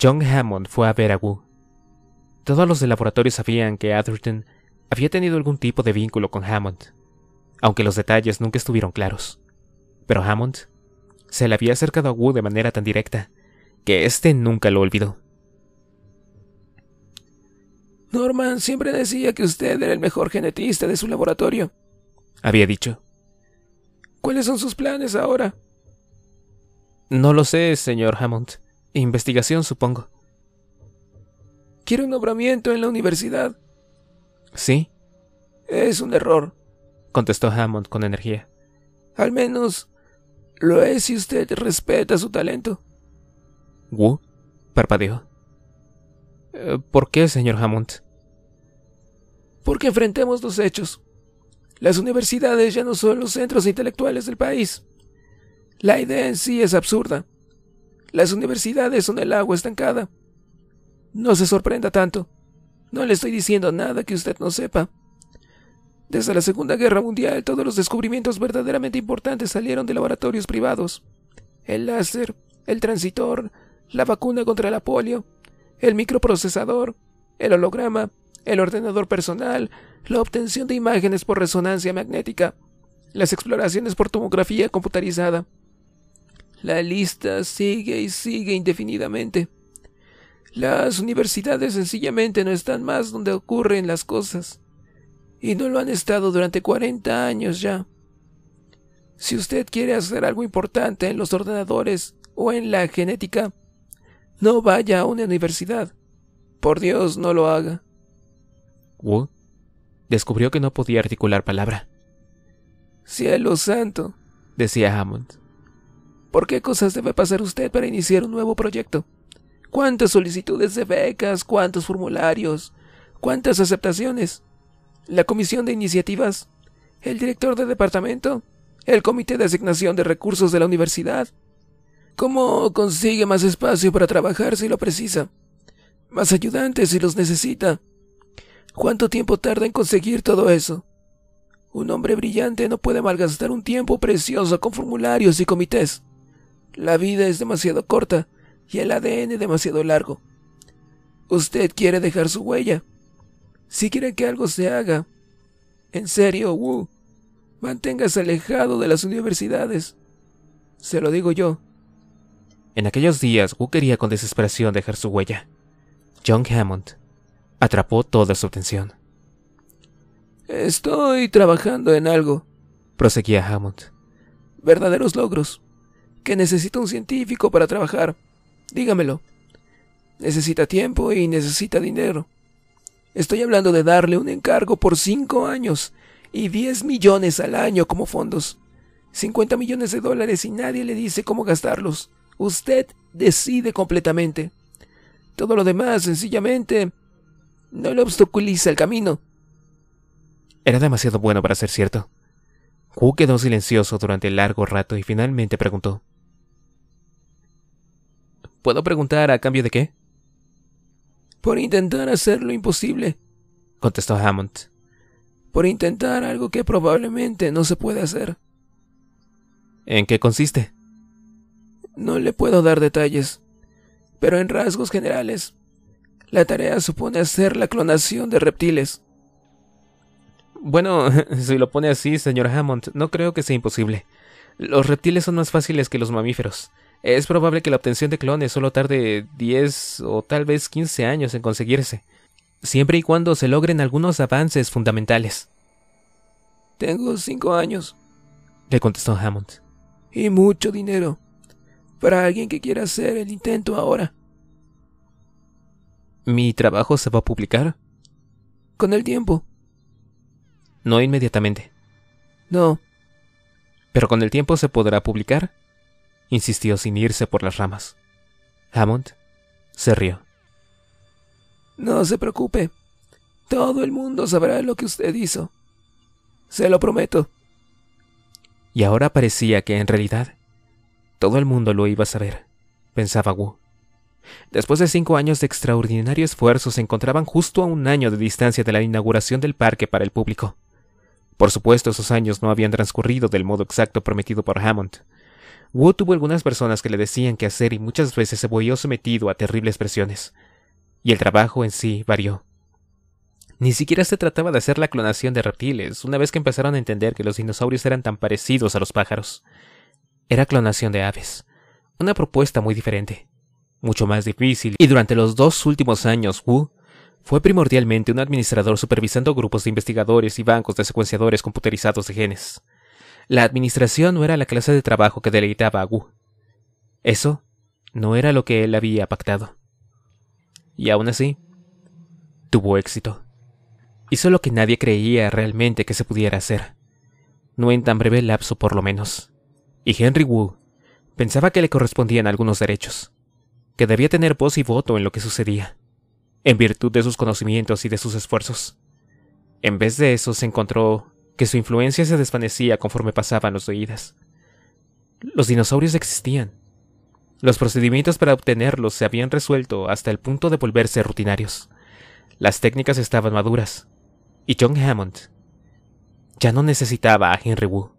John Hammond fue a ver a Wu. Todos los de laboratorio sabían que Atherton había tenido algún tipo de vínculo con Hammond, aunque los detalles nunca estuvieron claros. Pero Hammond se le había acercado a Wu de manera tan directa que éste nunca lo olvidó. Norman siempre decía que usted era el mejor genetista de su laboratorio, había dicho. ¿Cuáles son sus planes ahora? No lo sé, señor Hammond. Investigación, supongo. Quiero un nombramiento en la universidad. ¿Sí? Es un error, contestó Hammond con energía. Al menos lo es si usted respeta su talento. Wu parpadeó. Eh, ¿Por qué, señor Hammond? Porque enfrentemos los hechos. Las universidades ya no son los centros intelectuales del país. La idea en sí es absurda. Las universidades son el agua estancada. No se sorprenda tanto. No le estoy diciendo nada que usted no sepa. Desde la Segunda Guerra Mundial, todos los descubrimientos verdaderamente importantes salieron de laboratorios privados. El láser, el transitor, la vacuna contra la polio, el microprocesador, el holograma, el ordenador personal, la obtención de imágenes por resonancia magnética, las exploraciones por tomografía computarizada. La lista sigue y sigue indefinidamente. Las universidades sencillamente no están más donde ocurren las cosas. Y no lo han estado durante 40 años ya. Si usted quiere hacer algo importante en los ordenadores o en la genética, no vaya a una universidad. Por Dios, no lo haga. Wu descubrió que no podía articular palabra. Cielo santo, decía Hammond. ¿Por qué cosas debe pasar usted para iniciar un nuevo proyecto? cuántas solicitudes de becas, cuántos formularios, cuántas aceptaciones, la comisión de iniciativas, el director de departamento, el comité de asignación de recursos de la universidad. ¿Cómo consigue más espacio para trabajar si lo precisa? Más ayudantes si los necesita. ¿Cuánto tiempo tarda en conseguir todo eso? Un hombre brillante no puede malgastar un tiempo precioso con formularios y comités. La vida es demasiado corta y el ADN demasiado largo. Usted quiere dejar su huella. Si quiere que algo se haga. En serio, Wu, manténgase alejado de las universidades. Se lo digo yo. En aquellos días, Wu quería con desesperación dejar su huella. John Hammond atrapó toda su atención. Estoy trabajando en algo, proseguía Hammond. Verdaderos logros, que necesita un científico para trabajar. Dígamelo. Necesita tiempo y necesita dinero. Estoy hablando de darle un encargo por cinco años y diez millones al año como fondos. Cincuenta millones de dólares y nadie le dice cómo gastarlos. Usted decide completamente. Todo lo demás, sencillamente, no le obstaculiza el camino. Era demasiado bueno para ser cierto. Hu quedó silencioso durante largo rato y finalmente preguntó. ¿Puedo preguntar a cambio de qué? Por intentar hacer lo imposible, contestó Hammond. Por intentar algo que probablemente no se puede hacer. ¿En qué consiste? No le puedo dar detalles, pero en rasgos generales, la tarea supone hacer la clonación de reptiles. Bueno, [LAUGHS] si lo pone así, señor Hammond, no creo que sea imposible. Los reptiles son más fáciles que los mamíferos. Es probable que la obtención de clones solo tarde 10 o tal vez 15 años en conseguirse, siempre y cuando se logren algunos avances fundamentales. Tengo cinco años, le contestó Hammond. Y mucho dinero. Para alguien que quiera hacer el intento ahora. ¿Mi trabajo se va a publicar? Con el tiempo. No inmediatamente. No. ¿Pero con el tiempo se podrá publicar? insistió sin irse por las ramas. Hammond se rió. No se preocupe. Todo el mundo sabrá lo que usted hizo. Se lo prometo. Y ahora parecía que en realidad todo el mundo lo iba a saber, pensaba Wu. Después de cinco años de extraordinario esfuerzo, se encontraban justo a un año de distancia de la inauguración del parque para el público. Por supuesto, esos años no habían transcurrido del modo exacto prometido por Hammond, Wu tuvo algunas personas que le decían qué hacer y muchas veces se volvió sometido a terribles presiones. Y el trabajo en sí varió. Ni siquiera se trataba de hacer la clonación de reptiles, una vez que empezaron a entender que los dinosaurios eran tan parecidos a los pájaros. Era clonación de aves. Una propuesta muy diferente. Mucho más difícil. Y durante los dos últimos años, Wu fue primordialmente un administrador supervisando grupos de investigadores y bancos de secuenciadores computerizados de genes. La administración no era la clase de trabajo que deleitaba a Wu. Eso no era lo que él había pactado. Y aún así, tuvo éxito. Hizo lo que nadie creía realmente que se pudiera hacer. No en tan breve lapso por lo menos. Y Henry Wu pensaba que le correspondían algunos derechos, que debía tener voz y voto en lo que sucedía, en virtud de sus conocimientos y de sus esfuerzos. En vez de eso se encontró que su influencia se desvanecía conforme pasaban los oídos. Los dinosaurios existían. Los procedimientos para obtenerlos se habían resuelto hasta el punto de volverse rutinarios. Las técnicas estaban maduras. Y John Hammond ya no necesitaba a Henry Wu.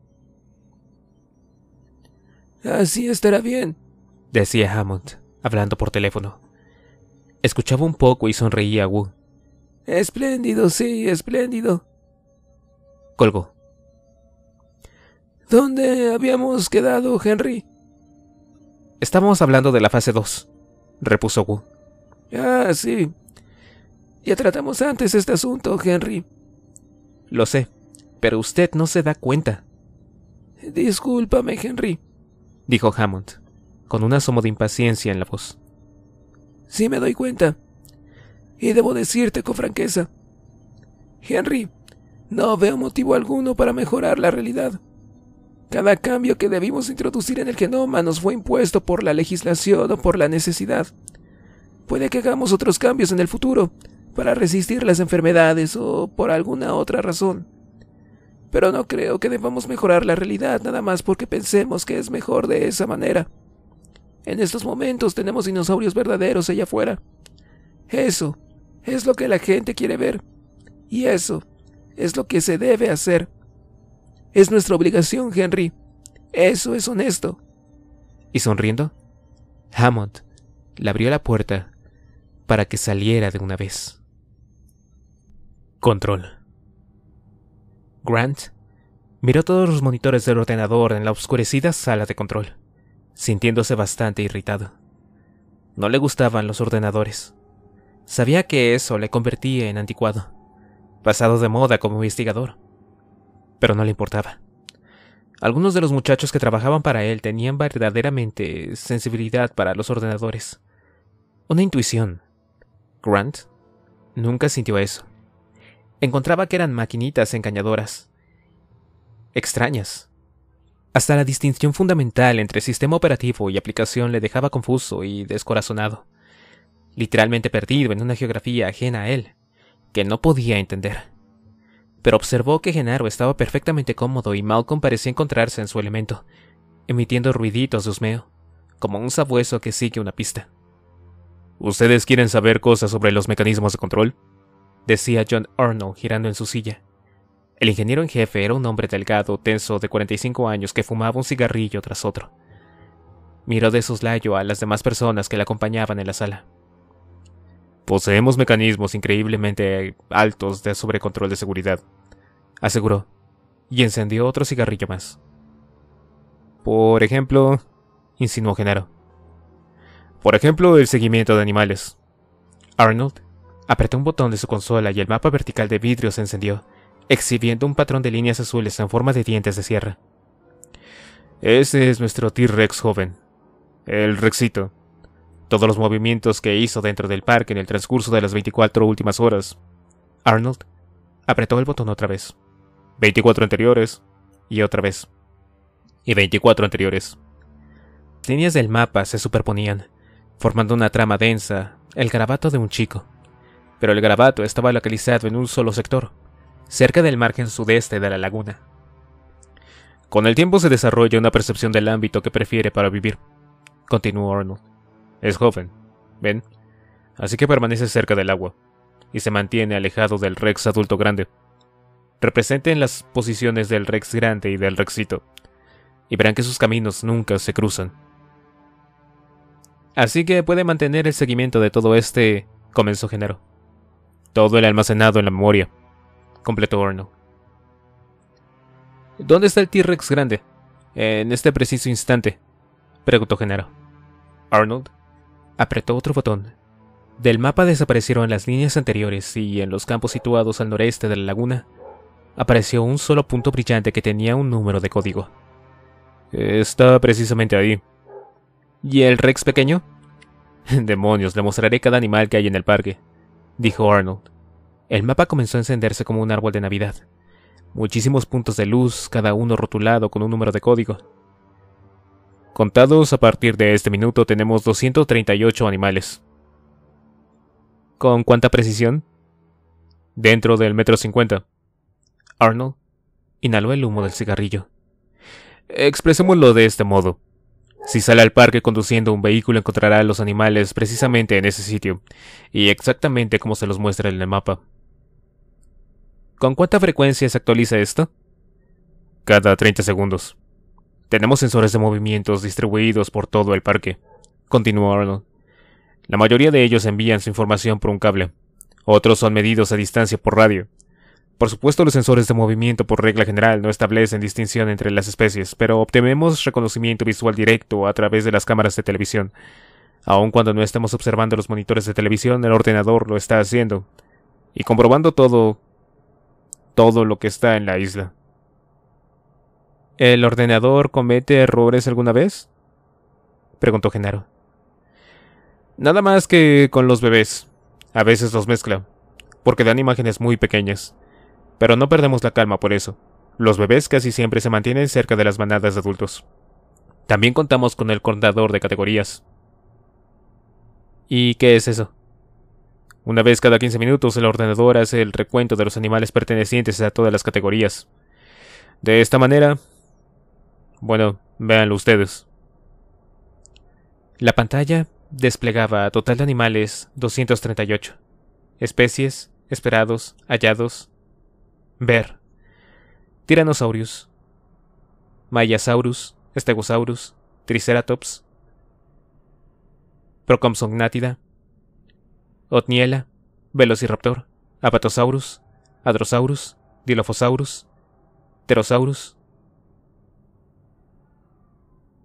Así estará bien, decía Hammond, hablando por teléfono. Escuchaba un poco y sonreía a Wu. Espléndido, sí, espléndido colgó. ¿Dónde habíamos quedado, Henry? Estamos hablando de la fase 2, repuso Wu. Ah, sí. Ya tratamos antes este asunto, Henry. Lo sé, pero usted no se da cuenta. Discúlpame, Henry, dijo Hammond, con un asomo de impaciencia en la voz. Sí me doy cuenta. Y debo decirte con franqueza. Henry, no veo motivo alguno para mejorar la realidad. Cada cambio que debimos introducir en el genoma nos fue impuesto por la legislación o por la necesidad. Puede que hagamos otros cambios en el futuro, para resistir las enfermedades o por alguna otra razón. Pero no creo que debamos mejorar la realidad nada más porque pensemos que es mejor de esa manera. En estos momentos tenemos dinosaurios verdaderos allá afuera. Eso es lo que la gente quiere ver. Y eso es lo que se debe hacer. Es nuestra obligación, Henry. Eso es honesto. Y sonriendo, Hammond le abrió la puerta para que saliera de una vez. Control. Grant miró todos los monitores del ordenador en la oscurecida sala de control, sintiéndose bastante irritado. No le gustaban los ordenadores. Sabía que eso le convertía en anticuado pasado de moda como investigador. Pero no le importaba. Algunos de los muchachos que trabajaban para él tenían verdaderamente sensibilidad para los ordenadores. Una intuición. Grant nunca sintió eso. Encontraba que eran maquinitas engañadoras. Extrañas. Hasta la distinción fundamental entre sistema operativo y aplicación le dejaba confuso y descorazonado. Literalmente perdido en una geografía ajena a él que no podía entender. Pero observó que Genaro estaba perfectamente cómodo y Malcolm parecía encontrarse en su elemento, emitiendo ruiditos de husmeo, como un sabueso que sigue una pista. ¿Ustedes quieren saber cosas sobre los mecanismos de control? decía John Arnold girando en su silla. El ingeniero en jefe era un hombre delgado, tenso, de 45 años que fumaba un cigarrillo tras otro. Miró de soslayo a las demás personas que le acompañaban en la sala. Poseemos mecanismos increíblemente altos de sobrecontrol de seguridad, aseguró, y encendió otro cigarrillo más. Por ejemplo, insinuó Genaro. Por ejemplo, el seguimiento de animales. Arnold apretó un botón de su consola y el mapa vertical de vidrio se encendió, exhibiendo un patrón de líneas azules en forma de dientes de sierra. Ese es nuestro T-Rex joven. El Rexito todos los movimientos que hizo dentro del parque en el transcurso de las 24 últimas horas. Arnold apretó el botón otra vez. 24 anteriores y otra vez. Y 24 anteriores. Líneas del mapa se superponían, formando una trama densa, el garabato de un chico. Pero el garabato estaba localizado en un solo sector, cerca del margen sudeste de la laguna. Con el tiempo se desarrolla una percepción del ámbito que prefiere para vivir, continuó Arnold. Es joven, ¿ven? Así que permanece cerca del agua, y se mantiene alejado del Rex adulto grande. representen en las posiciones del Rex grande y del Rexito, y verán que sus caminos nunca se cruzan. Así que puede mantener el seguimiento de todo este, comenzó Genaro. Todo el almacenado en la memoria, completó Arnold. ¿Dónde está el T-Rex grande? En este preciso instante, preguntó Genaro. Arnold Apretó otro botón. Del mapa desaparecieron las líneas anteriores y en los campos situados al noreste de la laguna apareció un solo punto brillante que tenía un número de código. Está precisamente ahí. ¿Y el Rex pequeño? [LAUGHS] Demonios, le mostraré cada animal que hay en el parque, dijo Arnold. El mapa comenzó a encenderse como un árbol de Navidad. Muchísimos puntos de luz, cada uno rotulado con un número de código. Contados a partir de este minuto tenemos 238 animales. ¿Con cuánta precisión? Dentro del metro cincuenta. Arnold inhaló el humo del cigarrillo. Expresémoslo de este modo. Si sale al parque conduciendo un vehículo encontrará a los animales precisamente en ese sitio, y exactamente como se los muestra en el mapa. ¿Con cuánta frecuencia se actualiza esto? Cada 30 segundos. Tenemos sensores de movimientos distribuidos por todo el parque, continuó Arnold. La mayoría de ellos envían su información por un cable. Otros son medidos a distancia por radio. Por supuesto, los sensores de movimiento por regla general no establecen distinción entre las especies, pero obtenemos reconocimiento visual directo a través de las cámaras de televisión. Aun cuando no estamos observando los monitores de televisión, el ordenador lo está haciendo y comprobando todo todo lo que está en la isla. ¿El ordenador comete errores alguna vez? Preguntó Genaro. Nada más que con los bebés. A veces los mezcla, porque dan imágenes muy pequeñas. Pero no perdemos la calma por eso. Los bebés casi siempre se mantienen cerca de las manadas de adultos. También contamos con el contador de categorías. ¿Y qué es eso? Una vez cada 15 minutos el ordenador hace el recuento de los animales pertenecientes a todas las categorías. De esta manera, bueno, véanlo ustedes. La pantalla desplegaba total de animales 238. Especies, esperados, hallados. Ver. tiranosaurus, Mayasaurus, Stegosaurus, Triceratops, Procompsognatida, Otniela, Velociraptor, Apatosaurus, Adrosaurus, Dilophosaurus, Pterosaurus,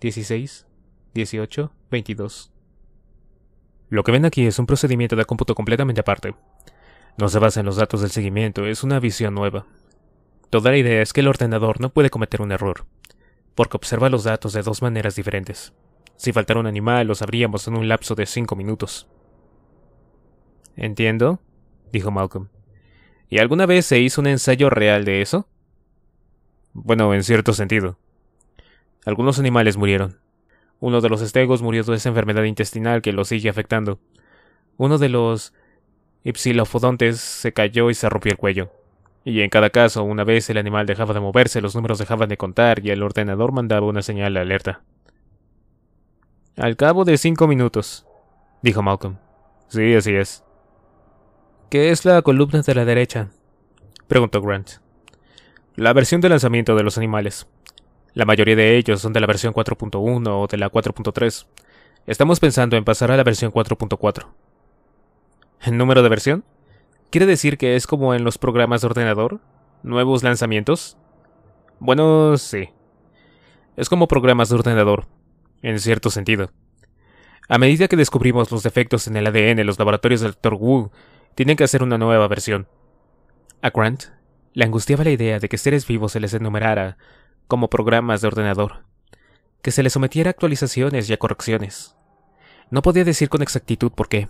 16, 18, 22. Lo que ven aquí es un procedimiento de cómputo completamente aparte. No se basa en los datos del seguimiento, es una visión nueva. Toda la idea es que el ordenador no puede cometer un error, porque observa los datos de dos maneras diferentes. Si faltara un animal, lo sabríamos en un lapso de cinco minutos. Entiendo, dijo Malcolm. ¿Y alguna vez se hizo un ensayo real de eso? Bueno, en cierto sentido. Algunos animales murieron. Uno de los estegos murió de esa enfermedad intestinal que lo sigue afectando. Uno de los ipsilofodontes se cayó y se rompió el cuello. Y en cada caso, una vez el animal dejaba de moverse, los números dejaban de contar y el ordenador mandaba una señal de alerta. Al cabo de cinco minutos, dijo Malcolm. Sí, así es. ¿Qué es la columna de la derecha? preguntó Grant. La versión de lanzamiento de los animales. La mayoría de ellos son de la versión 4.1 o de la 4.3. Estamos pensando en pasar a la versión 4.4. ¿Número de versión? ¿Quiere decir que es como en los programas de ordenador? ¿Nuevos lanzamientos? Bueno, sí. Es como programas de ordenador, en cierto sentido. A medida que descubrimos los defectos en el ADN, los laboratorios del Dr. Wu tienen que hacer una nueva versión. A Grant le angustiaba la idea de que seres vivos se les enumerara como programas de ordenador, que se le sometiera a actualizaciones y a correcciones. No podía decir con exactitud por qué.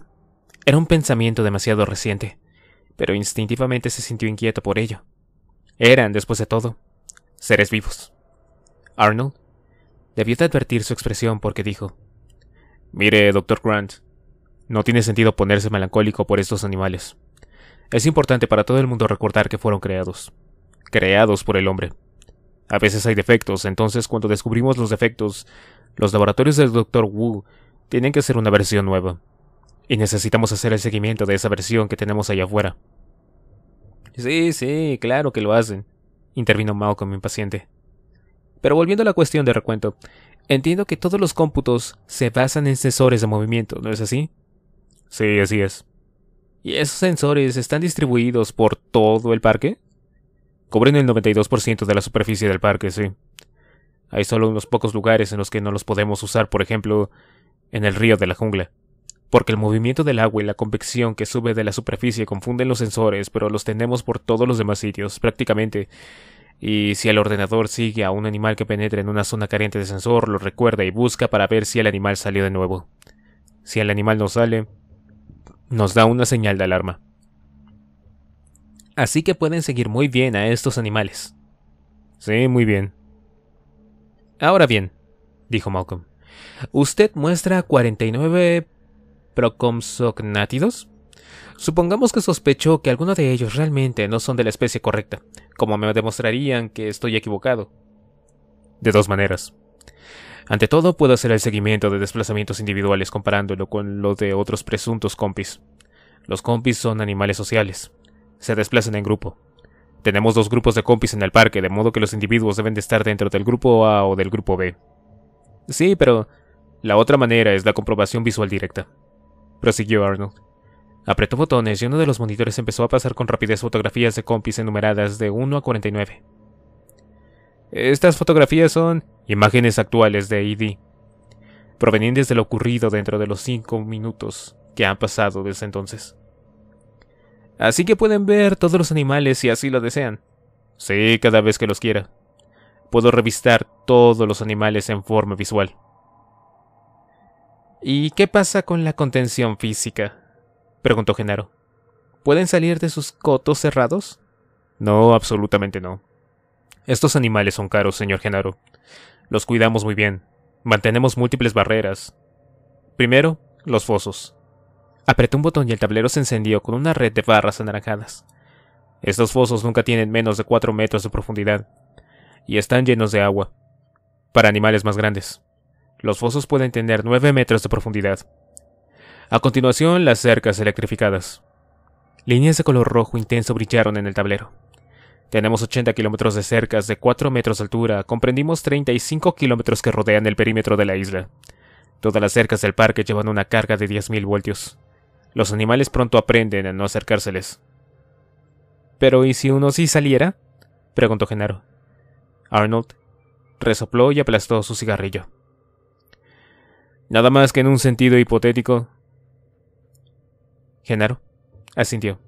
Era un pensamiento demasiado reciente, pero instintivamente se sintió inquieto por ello. Eran, después de todo, seres vivos. Arnold debió de advertir su expresión porque dijo, Mire, doctor Grant, no tiene sentido ponerse melancólico por estos animales. Es importante para todo el mundo recordar que fueron creados. Creados por el hombre. A veces hay defectos, entonces cuando descubrimos los defectos, los laboratorios del Dr. Wu tienen que hacer una versión nueva. Y necesitamos hacer el seguimiento de esa versión que tenemos allá afuera. Sí, sí, claro que lo hacen, intervino Mao mi impaciente. Pero volviendo a la cuestión de recuento, entiendo que todos los cómputos se basan en sensores de movimiento, ¿no es así? Sí, así es. ¿Y esos sensores están distribuidos por todo el parque? Cubren el 92% de la superficie del parque, sí. Hay solo unos pocos lugares en los que no los podemos usar, por ejemplo, en el río de la jungla. Porque el movimiento del agua y la convección que sube de la superficie confunden los sensores, pero los tenemos por todos los demás sitios, prácticamente. Y si el ordenador sigue a un animal que penetra en una zona carente de sensor, lo recuerda y busca para ver si el animal salió de nuevo. Si el animal no sale, nos da una señal de alarma. Así que pueden seguir muy bien a estos animales. Sí, muy bien. Ahora bien, dijo Malcolm, usted muestra 49 procomsognátidos. Supongamos que sospechó que alguno de ellos realmente no son de la especie correcta, como me demostrarían que estoy equivocado. De dos maneras. Ante todo, puedo hacer el seguimiento de desplazamientos individuales comparándolo con lo de otros presuntos compis. Los compis son animales sociales, se desplazan en grupo. Tenemos dos grupos de compis en el parque, de modo que los individuos deben de estar dentro del grupo A o del grupo B. Sí, pero la otra manera es la comprobación visual directa. Prosiguió Arnold. Apretó botones y uno de los monitores empezó a pasar con rapidez fotografías de compis enumeradas de 1 a 49. Estas fotografías son imágenes actuales de ID, provenientes de lo ocurrido dentro de los cinco minutos que han pasado desde entonces. Así que pueden ver todos los animales si así lo desean. Sí, cada vez que los quiera. Puedo revistar todos los animales en forma visual. ¿Y qué pasa con la contención física? preguntó Genaro. ¿Pueden salir de sus cotos cerrados? No, absolutamente no. Estos animales son caros, señor Genaro. Los cuidamos muy bien. Mantenemos múltiples barreras. Primero, los fosos. Apreté un botón y el tablero se encendió con una red de barras anaranjadas. Estos fosos nunca tienen menos de 4 metros de profundidad y están llenos de agua. Para animales más grandes, los fosos pueden tener 9 metros de profundidad. A continuación, las cercas electrificadas. Líneas de color rojo intenso brillaron en el tablero. Tenemos 80 kilómetros de cercas de 4 metros de altura, comprendimos 35 kilómetros que rodean el perímetro de la isla. Todas las cercas del parque llevan una carga de 10.000 voltios. Los animales pronto aprenden a no acercárseles. Pero ¿y si uno sí saliera? preguntó Genaro. Arnold resopló y aplastó su cigarrillo. Nada más que en un sentido hipotético. Genaro asintió.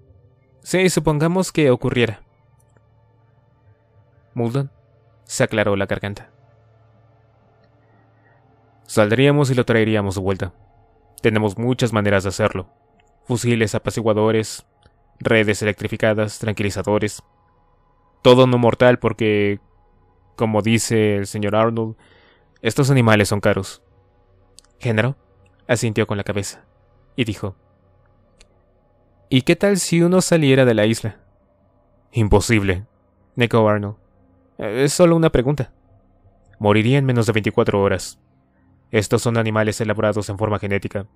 Sí, supongamos que ocurriera. Muldon se aclaró la garganta. Saldríamos y lo traeríamos de vuelta. Tenemos muchas maneras de hacerlo fusiles apaciguadores, redes electrificadas, tranquilizadores. Todo no mortal porque, como dice el señor Arnold, estos animales son caros. Género asintió con la cabeza y dijo, ¿Y qué tal si uno saliera de la isla? Imposible, negó Arnold. Eh, es solo una pregunta. Moriría en menos de 24 horas. Estos son animales elaborados en forma genética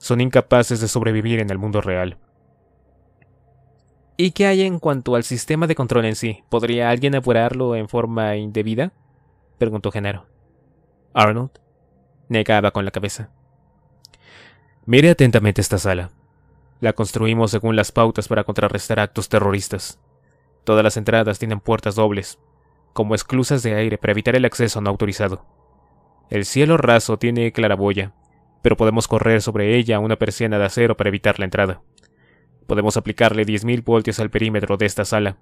son incapaces de sobrevivir en el mundo real. ¿Y qué hay en cuanto al sistema de control en sí? ¿Podría alguien apurarlo en forma indebida? preguntó Genaro. Arnold negaba con la cabeza. Mire atentamente esta sala. La construimos según las pautas para contrarrestar actos terroristas. Todas las entradas tienen puertas dobles, como esclusas de aire para evitar el acceso no autorizado. El cielo raso tiene claraboya, pero podemos correr sobre ella una persiana de acero para evitar la entrada. Podemos aplicarle 10.000 voltios al perímetro de esta sala.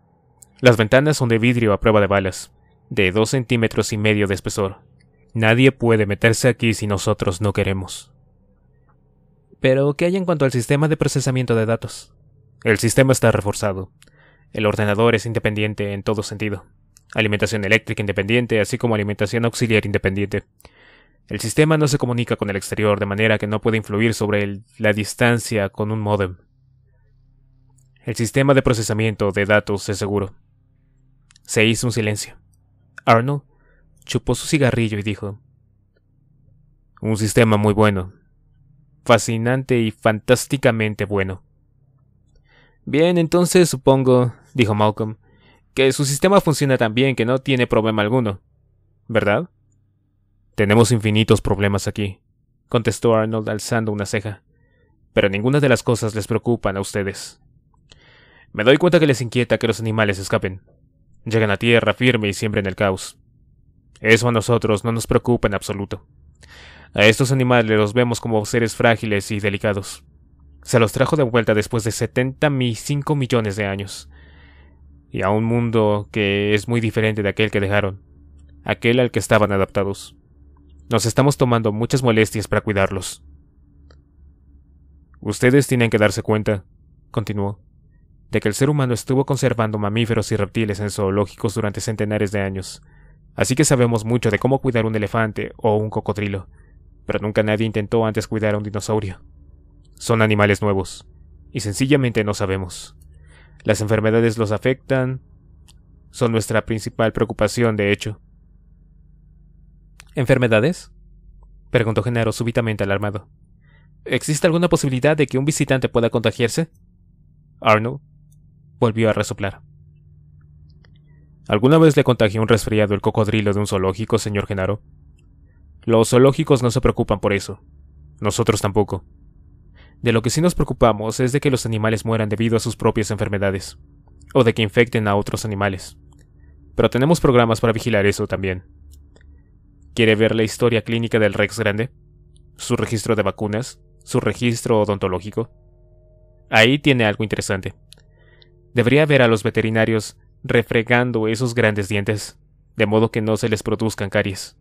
Las ventanas son de vidrio a prueba de balas, de 2 centímetros y medio de espesor. Nadie puede meterse aquí si nosotros no queremos. Pero, ¿qué hay en cuanto al sistema de procesamiento de datos? El sistema está reforzado. El ordenador es independiente en todo sentido. Alimentación eléctrica independiente, así como alimentación auxiliar independiente. El sistema no se comunica con el exterior de manera que no puede influir sobre la distancia con un modem. El sistema de procesamiento de datos es seguro. Se hizo un silencio. Arnold chupó su cigarrillo y dijo, Un sistema muy bueno. Fascinante y fantásticamente bueno. Bien, entonces supongo, dijo Malcolm, que su sistema funciona tan bien que no tiene problema alguno. ¿Verdad? Tenemos infinitos problemas aquí, contestó Arnold alzando una ceja. Pero ninguna de las cosas les preocupan a ustedes. Me doy cuenta que les inquieta que los animales escapen. Llegan a tierra firme y siempre en el caos. Eso a nosotros no nos preocupa en absoluto. A estos animales los vemos como seres frágiles y delicados. Se los trajo de vuelta después de cinco millones de años. Y a un mundo que es muy diferente de aquel que dejaron, aquel al que estaban adaptados. Nos estamos tomando muchas molestias para cuidarlos. Ustedes tienen que darse cuenta, continuó, de que el ser humano estuvo conservando mamíferos y reptiles en zoológicos durante centenares de años, así que sabemos mucho de cómo cuidar un elefante o un cocodrilo, pero nunca nadie intentó antes cuidar a un dinosaurio. Son animales nuevos, y sencillamente no sabemos. Las enfermedades los afectan, son nuestra principal preocupación, de hecho, ¿Enfermedades? preguntó Genaro súbitamente alarmado. ¿Existe alguna posibilidad de que un visitante pueda contagiarse? Arnold volvió a resoplar. ¿Alguna vez le contagió un resfriado el cocodrilo de un zoológico, señor Genaro? Los zoológicos no se preocupan por eso. Nosotros tampoco. De lo que sí nos preocupamos es de que los animales mueran debido a sus propias enfermedades, o de que infecten a otros animales. Pero tenemos programas para vigilar eso también. ¿Quiere ver la historia clínica del Rex Grande? ¿Su registro de vacunas? ¿Su registro odontológico? Ahí tiene algo interesante. Debería ver a los veterinarios refregando esos grandes dientes, de modo que no se les produzcan caries.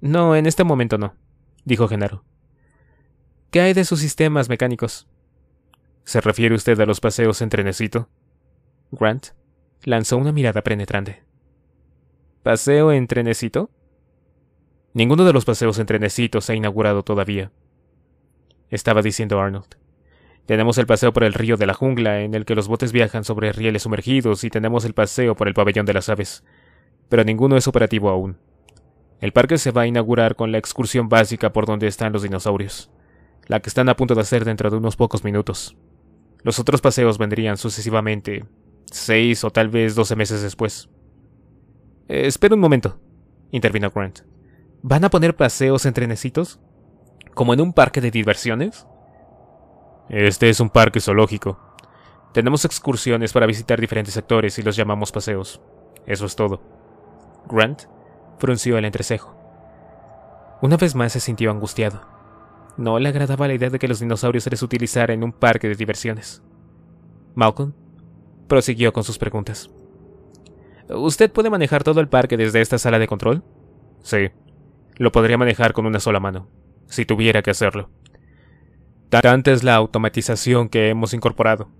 No, en este momento no, dijo Genaro. ¿Qué hay de sus sistemas mecánicos? ¿Se refiere usted a los paseos en trenecito? Grant lanzó una mirada penetrante. ¿Paseo en trenecito? Ninguno de los paseos entre se ha inaugurado todavía. Estaba diciendo Arnold. Tenemos el paseo por el río de la jungla, en el que los botes viajan sobre rieles sumergidos, y tenemos el paseo por el pabellón de las aves. Pero ninguno es operativo aún. El parque se va a inaugurar con la excursión básica por donde están los dinosaurios, la que están a punto de hacer dentro de unos pocos minutos. Los otros paseos vendrían sucesivamente, seis o tal vez doce meses después. Eh, espera un momento, intervino Grant. ¿Van a poner paseos en trenecitos? ¿Como en un parque de diversiones? Este es un parque zoológico. Tenemos excursiones para visitar diferentes sectores y los llamamos paseos. Eso es todo. Grant frunció el entrecejo. Una vez más se sintió angustiado. No le agradaba la idea de que los dinosaurios se les utilizara en un parque de diversiones. Malcolm prosiguió con sus preguntas. ¿Usted puede manejar todo el parque desde esta sala de control? Sí, lo podría manejar con una sola mano, si tuviera que hacerlo. Tanta es la automatización que hemos incorporado.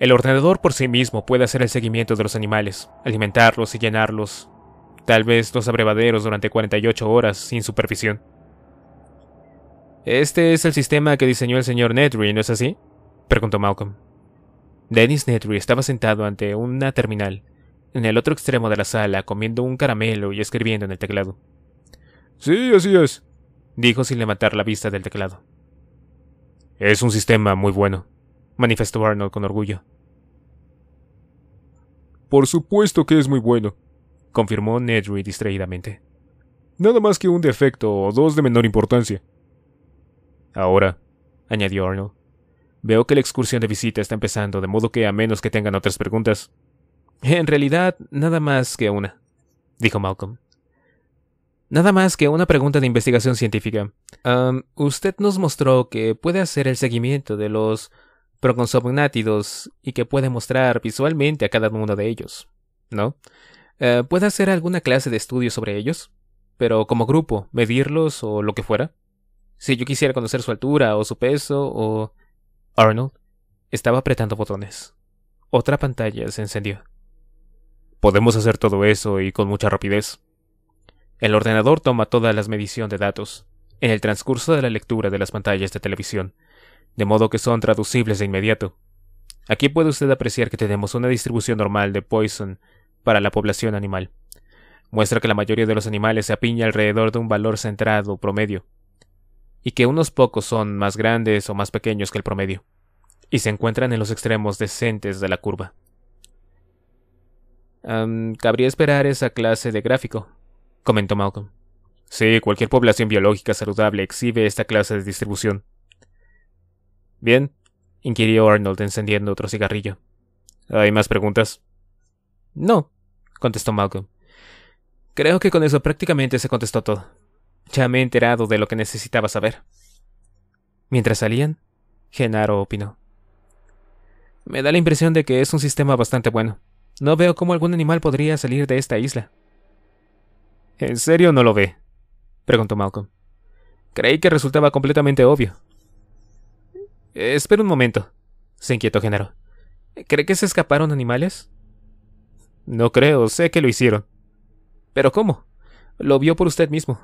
El ordenador por sí mismo puede hacer el seguimiento de los animales, alimentarlos y llenarlos, tal vez dos abrevaderos durante 48 horas sin supervisión. Este es el sistema que diseñó el señor Nedry, ¿no es así? preguntó Malcolm. Dennis Nedry estaba sentado ante una terminal, en el otro extremo de la sala, comiendo un caramelo y escribiendo en el teclado. Sí, así es, dijo sin levantar la vista del teclado. Es un sistema muy bueno, manifestó Arnold con orgullo. Por supuesto que es muy bueno, confirmó Nedry distraídamente. Nada más que un defecto o dos de menor importancia. Ahora, añadió Arnold, veo que la excursión de visita está empezando, de modo que a menos que tengan otras preguntas. En realidad, nada más que una, dijo Malcolm. Nada más que una pregunta de investigación científica. usted nos mostró que puede hacer el seguimiento de los proconsognátidos y que puede mostrar visualmente a cada uno de ellos, ¿no? Eh, ¿Puede hacer alguna clase de estudio sobre ellos? Pero como grupo, medirlos o lo que fuera. Si yo quisiera conocer su altura o su peso o... Arnold estaba apretando botones. Otra pantalla se encendió. Podemos hacer todo eso y con mucha rapidez, el ordenador toma toda la medición de datos, en el transcurso de la lectura de las pantallas de televisión, de modo que son traducibles de inmediato. Aquí puede usted apreciar que tenemos una distribución normal de Poison para la población animal. Muestra que la mayoría de los animales se apiña alrededor de un valor centrado promedio, y que unos pocos son más grandes o más pequeños que el promedio, y se encuentran en los extremos decentes de la curva. cabría esperar esa clase de gráfico, comentó Malcolm. Sí, cualquier población biológica saludable exhibe esta clase de distribución. Bien, inquirió Arnold encendiendo otro cigarrillo. ¿Hay más preguntas? No, contestó Malcolm. Creo que con eso prácticamente se contestó todo. Ya me he enterado de lo que necesitaba saber. Mientras salían, Genaro opinó. Me da la impresión de que es un sistema bastante bueno. No veo cómo algún animal podría salir de esta isla. ¿En serio no lo ve? preguntó Malcolm. Creí que resultaba completamente obvio. Espera un momento, se inquietó Genaro. ¿Cree que se escaparon animales? No creo, sé que lo hicieron. ¿Pero cómo? Lo vio por usted mismo.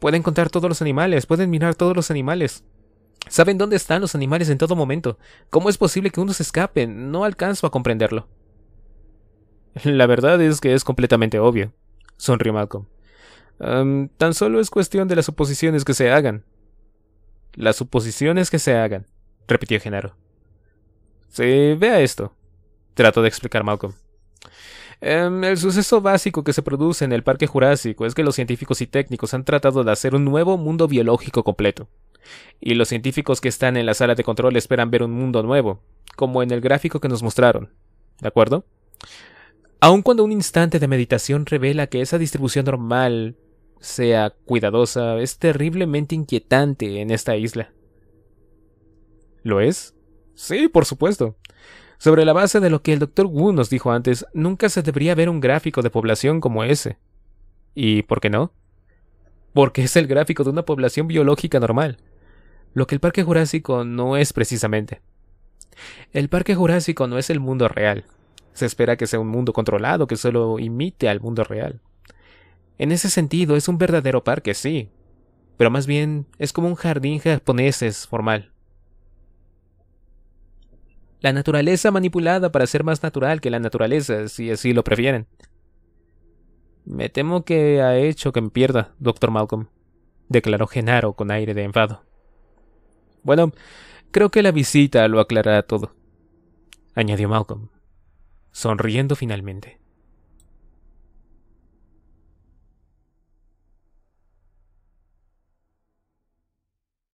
Pueden contar todos los animales, pueden mirar todos los animales. Saben dónde están los animales en todo momento. ¿Cómo es posible que uno se escape? No alcanzo a comprenderlo. La verdad es que es completamente obvio, sonrió Malcolm. tan solo es cuestión de las suposiciones que se hagan. Las suposiciones que se hagan, repitió Genaro. Sí, vea esto, trató de explicar Malcolm. el suceso básico que se produce en el Parque Jurásico es que los científicos y técnicos han tratado de hacer un nuevo mundo biológico completo. Y los científicos que están en la sala de control esperan ver un mundo nuevo, como en el gráfico que nos mostraron. ¿De acuerdo? Aun cuando un instante de meditación revela que esa distribución normal sea cuidadosa, es terriblemente inquietante en esta isla. ¿Lo es? Sí, por supuesto. Sobre la base de lo que el Dr. Wu nos dijo antes, nunca se debería ver un gráfico de población como ese. ¿Y por qué no? Porque es el gráfico de una población biológica normal, lo que el Parque Jurásico no es precisamente. El Parque Jurásico no es el mundo real, se espera que sea un mundo controlado que solo imite al mundo real. En ese sentido, es un verdadero parque, sí, pero más bien es como un jardín japonés formal. La naturaleza manipulada para ser más natural que la naturaleza, si así lo prefieren. Me temo que ha hecho que me pierda, doctor Malcolm, declaró Genaro con aire de enfado. Bueno, creo que la visita lo aclarará todo, añadió Malcolm sonriendo finalmente.